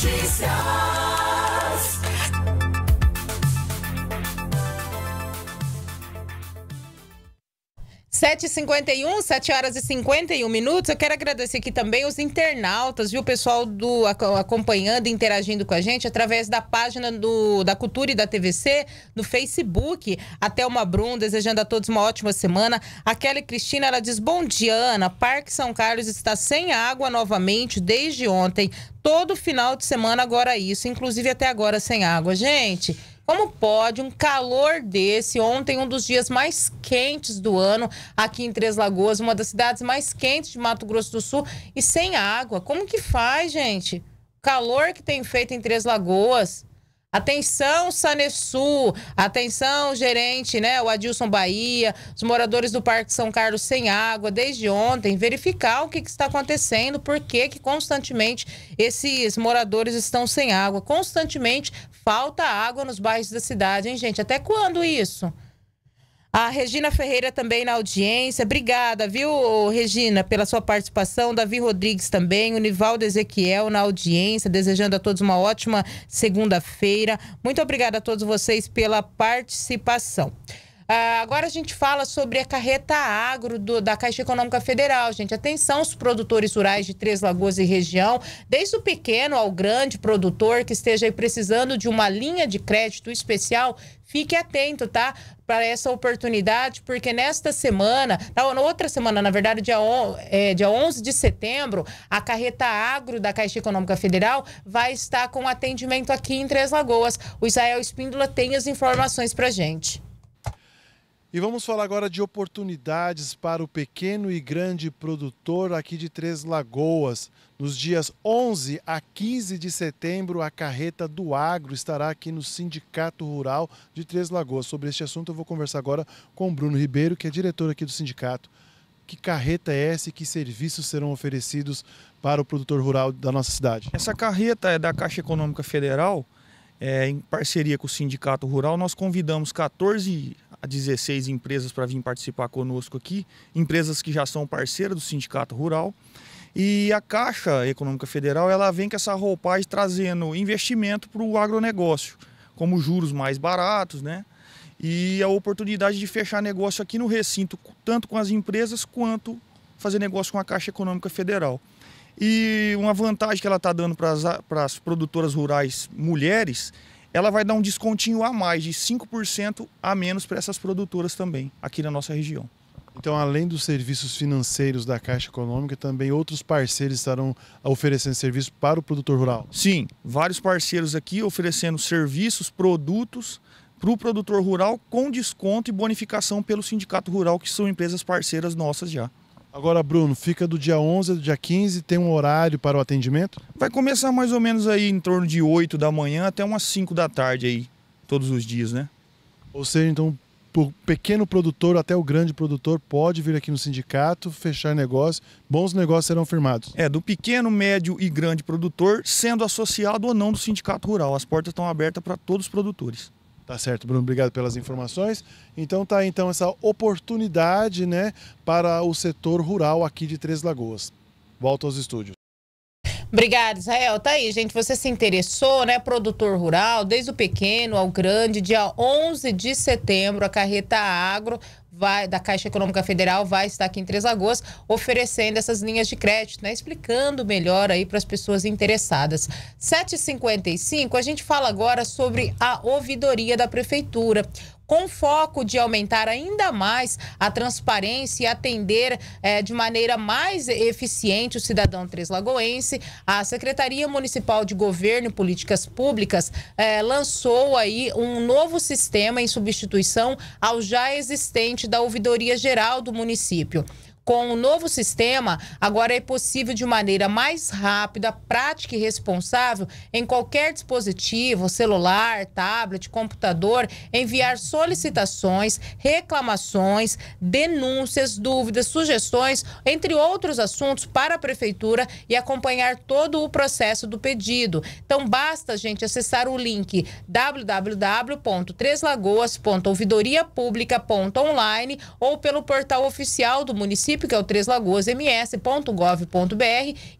Notícias. 7h51, 7 horas e 51 minutos. Eu quero agradecer aqui também os internautas, viu? O pessoal do acompanhando, interagindo com a gente através da página do, da Cultura e da TVC, no Facebook. Até uma Brum, desejando a todos uma ótima semana. A Kelly Cristina, ela diz: Bom dia, Ana. Parque São Carlos está sem água novamente desde ontem. Todo final de semana agora isso, inclusive até agora sem água. Gente. Como pode um calor desse? Ontem, um dos dias mais quentes do ano, aqui em Três Lagoas, uma das cidades mais quentes de Mato Grosso do Sul, e sem água. Como que faz, gente? Calor que tem feito em Três Lagoas. Atenção, Sanessu! atenção, gerente, né? O Adilson Bahia, os moradores do Parque São Carlos sem água desde ontem, verificar o que, que está acontecendo, por que, que constantemente esses moradores estão sem água. Constantemente falta água nos bairros da cidade, hein, gente? Até quando isso? A Regina Ferreira também na audiência. Obrigada, viu, Regina, pela sua participação. Davi Rodrigues também, o Nivaldo Ezequiel na audiência, desejando a todos uma ótima segunda-feira. Muito obrigada a todos vocês pela participação. Ah, agora a gente fala sobre a carreta agro do, da Caixa Econômica Federal, gente. Atenção, os produtores rurais de Três Lagoas e região, desde o pequeno ao grande produtor que esteja precisando de uma linha de crédito especial, fique atento, tá? Para essa oportunidade, porque nesta semana, na outra semana, na verdade, dia, on, é, dia 11 de setembro, a carreta agro da Caixa Econômica Federal vai estar com atendimento aqui em Três Lagoas. O Israel Espíndola tem as informações para gente. E vamos falar agora de oportunidades para o pequeno e grande produtor aqui de Três Lagoas. Nos dias 11 a 15 de setembro, a carreta do agro estará aqui no Sindicato Rural de Três Lagoas. Sobre este assunto, eu vou conversar agora com o Bruno Ribeiro, que é diretor aqui do sindicato. Que carreta é essa e que serviços serão oferecidos para o produtor rural da nossa cidade? Essa carreta é da Caixa Econômica Federal. É, em parceria com o Sindicato Rural, nós convidamos 14 a 16 empresas para vir participar conosco aqui, empresas que já são parceiras do Sindicato Rural. E a Caixa Econômica Federal ela vem com essa roupagem trazendo investimento para o agronegócio, como juros mais baratos, né? E a oportunidade de fechar negócio aqui no recinto, tanto com as empresas quanto fazer negócio com a Caixa Econômica Federal. E uma vantagem que ela está dando para as produtoras rurais mulheres ela vai dar um descontinho a mais, de 5% a menos para essas produtoras também, aqui na nossa região. Então, além dos serviços financeiros da Caixa Econômica, também outros parceiros estarão oferecendo serviço para o produtor rural? Sim, vários parceiros aqui oferecendo serviços, produtos para o produtor rural com desconto e bonificação pelo Sindicato Rural, que são empresas parceiras nossas já. Agora, Bruno, fica do dia 11 ao dia 15, tem um horário para o atendimento? Vai começar mais ou menos aí em torno de 8 da manhã até umas 5 da tarde aí, todos os dias, né? Ou seja, então, o pequeno produtor até o grande produtor pode vir aqui no sindicato, fechar negócio, bons negócios serão firmados. É, do pequeno, médio e grande produtor, sendo associado ou não do sindicato rural. As portas estão abertas para todos os produtores. Tá certo, Bruno, obrigado pelas informações. Então tá então essa oportunidade, né, para o setor rural aqui de Três Lagoas. Volto aos estúdios. Obrigada, Israel. Tá aí, gente. Você se interessou, né? Produtor rural, desde o pequeno ao grande. Dia 11 de setembro, a Carreta Agro Vai, da Caixa Econômica Federal vai estar aqui em Três Lagoas oferecendo essas linhas de crédito, né? Explicando melhor aí para as pessoas interessadas. 7h55, a gente fala agora sobre a ouvidoria da Prefeitura com foco de aumentar ainda mais a transparência e atender eh, de maneira mais eficiente o cidadão três lagoense, A Secretaria Municipal de Governo e Políticas Públicas eh, lançou aí um novo sistema em substituição ao já existente da Ouvidoria Geral do município. Com o novo sistema, agora é possível de maneira mais rápida, prática e responsável em qualquer dispositivo, celular, tablet, computador, enviar solicitações, reclamações, denúncias, dúvidas, sugestões, entre outros assuntos para a prefeitura e acompanhar todo o processo do pedido. Então basta, gente, acessar o link www.treslagoas.ouvidoriapublica.online ou pelo portal oficial do município município, que é o Três Lagoas ms.gov.br,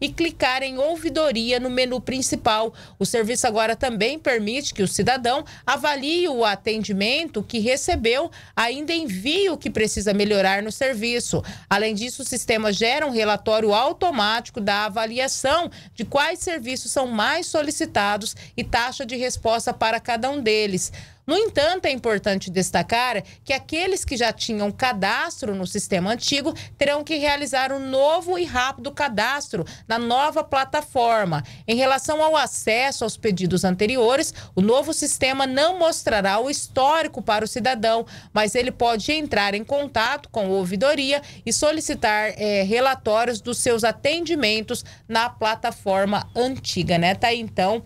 e clicar em ouvidoria no menu principal. O serviço agora também permite que o cidadão avalie o atendimento que recebeu, ainda envie o que precisa melhorar no serviço. Além disso, o sistema gera um relatório automático da avaliação de quais serviços são mais solicitados e taxa de resposta para cada um deles. No entanto, é importante destacar que aqueles que já tinham cadastro no sistema antigo terão que realizar um novo e rápido cadastro na nova plataforma. Em relação ao acesso aos pedidos anteriores, o novo sistema não mostrará o histórico para o cidadão, mas ele pode entrar em contato com a ouvidoria e solicitar é, relatórios dos seus atendimentos na plataforma antiga, né? Tá aí, então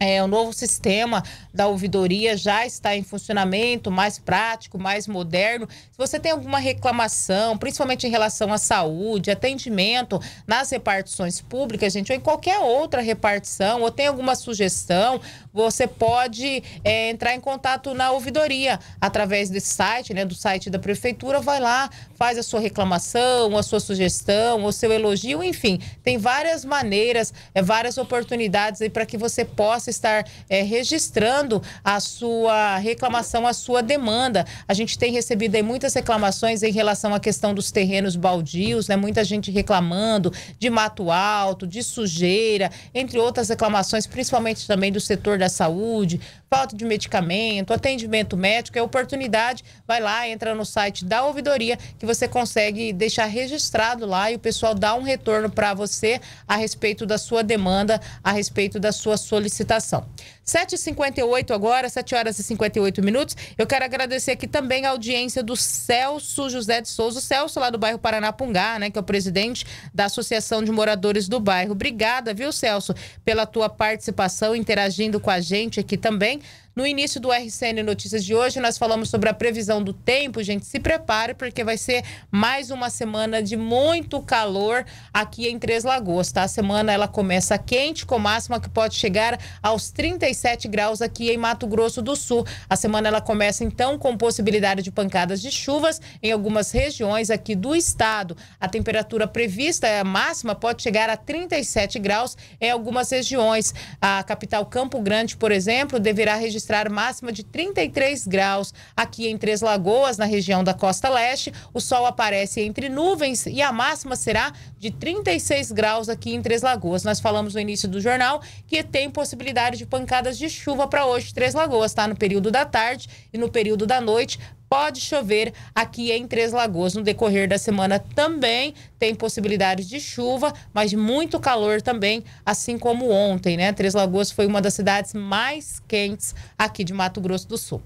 é, o novo sistema da ouvidoria já está em funcionamento, mais prático, mais moderno. Se você tem alguma reclamação, principalmente em relação à saúde, atendimento nas repartições públicas, gente, ou em qualquer outra repartição, ou tem alguma sugestão, você pode é, entrar em contato na ouvidoria através desse site, né, do site da prefeitura. Vai lá, faz a sua reclamação, a sua sugestão, o seu elogio, enfim. Tem várias maneiras, é, várias oportunidades aí para que você possa possa estar é, registrando a sua reclamação, a sua demanda. A gente tem recebido aí muitas reclamações em relação à questão dos terrenos baldios, né? Muita gente reclamando de mato alto, de sujeira, entre outras reclamações, principalmente também do setor da saúde, falta de medicamento, atendimento médico, é oportunidade. Vai lá, entra no site da ouvidoria que você consegue deixar registrado lá e o pessoal dá um retorno para você a respeito da sua demanda, a respeito da sua solicitação. 7h58 agora, 7 horas e 58 minutos. Eu quero agradecer aqui também a audiência do Celso José de Souza. O Celso, lá do bairro Paranapungá, né, que é o presidente da Associação de Moradores do Bairro. Obrigada, viu, Celso, pela tua participação, interagindo com a gente aqui também. No início do RCN Notícias de hoje, nós falamos sobre a previsão do tempo. Gente, se prepare, porque vai ser mais uma semana de muito calor aqui em Três Lagoas, tá? A semana ela começa quente, com máxima que pode chegar aos 37 graus aqui em Mato Grosso do Sul. A semana ela começa, então, com possibilidade de pancadas de chuvas em algumas regiões aqui do estado. A temperatura prevista, a máxima, pode chegar a 37 graus em algumas regiões. A capital Campo Grande, por exemplo, deverá registrar registrar máxima de 33 graus. Aqui em Três Lagoas, na região da costa leste, o sol aparece entre nuvens e a máxima será de 36 graus aqui em Três Lagoas. Nós falamos no início do jornal que tem possibilidade de pancadas de chuva para hoje, Três Lagoas, tá? No período da tarde e no período da noite, pode chover aqui em Três Lagoas. No decorrer da semana também tem possibilidade de chuva, mas muito calor também, assim como ontem, né? Três Lagoas foi uma das cidades mais quentes aqui de Mato Grosso do Sul.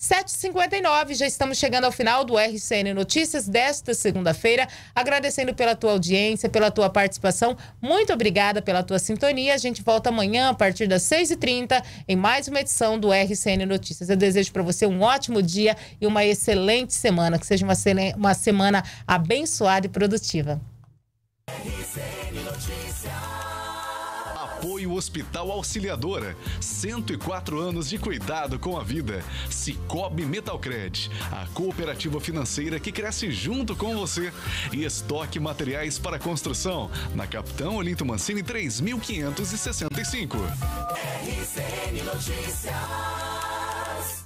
7h59, já estamos chegando ao final do RCN Notícias desta segunda-feira. Agradecendo pela tua audiência, pela tua participação. Muito obrigada pela tua sintonia. A gente volta amanhã a partir das 6h30 em mais uma edição do RCN Notícias. Eu desejo para você um ótimo dia e uma excelente semana. Que seja uma, uma semana abençoada e produtiva. RCN Notícias apoio Hospital Auxiliadora. 104 anos de cuidado com a vida. Cicobi Metalcred, a cooperativa financeira que cresce junto com você. E estoque materiais para construção, na Capitão Olinto Mancini 3565. RCN Notícias.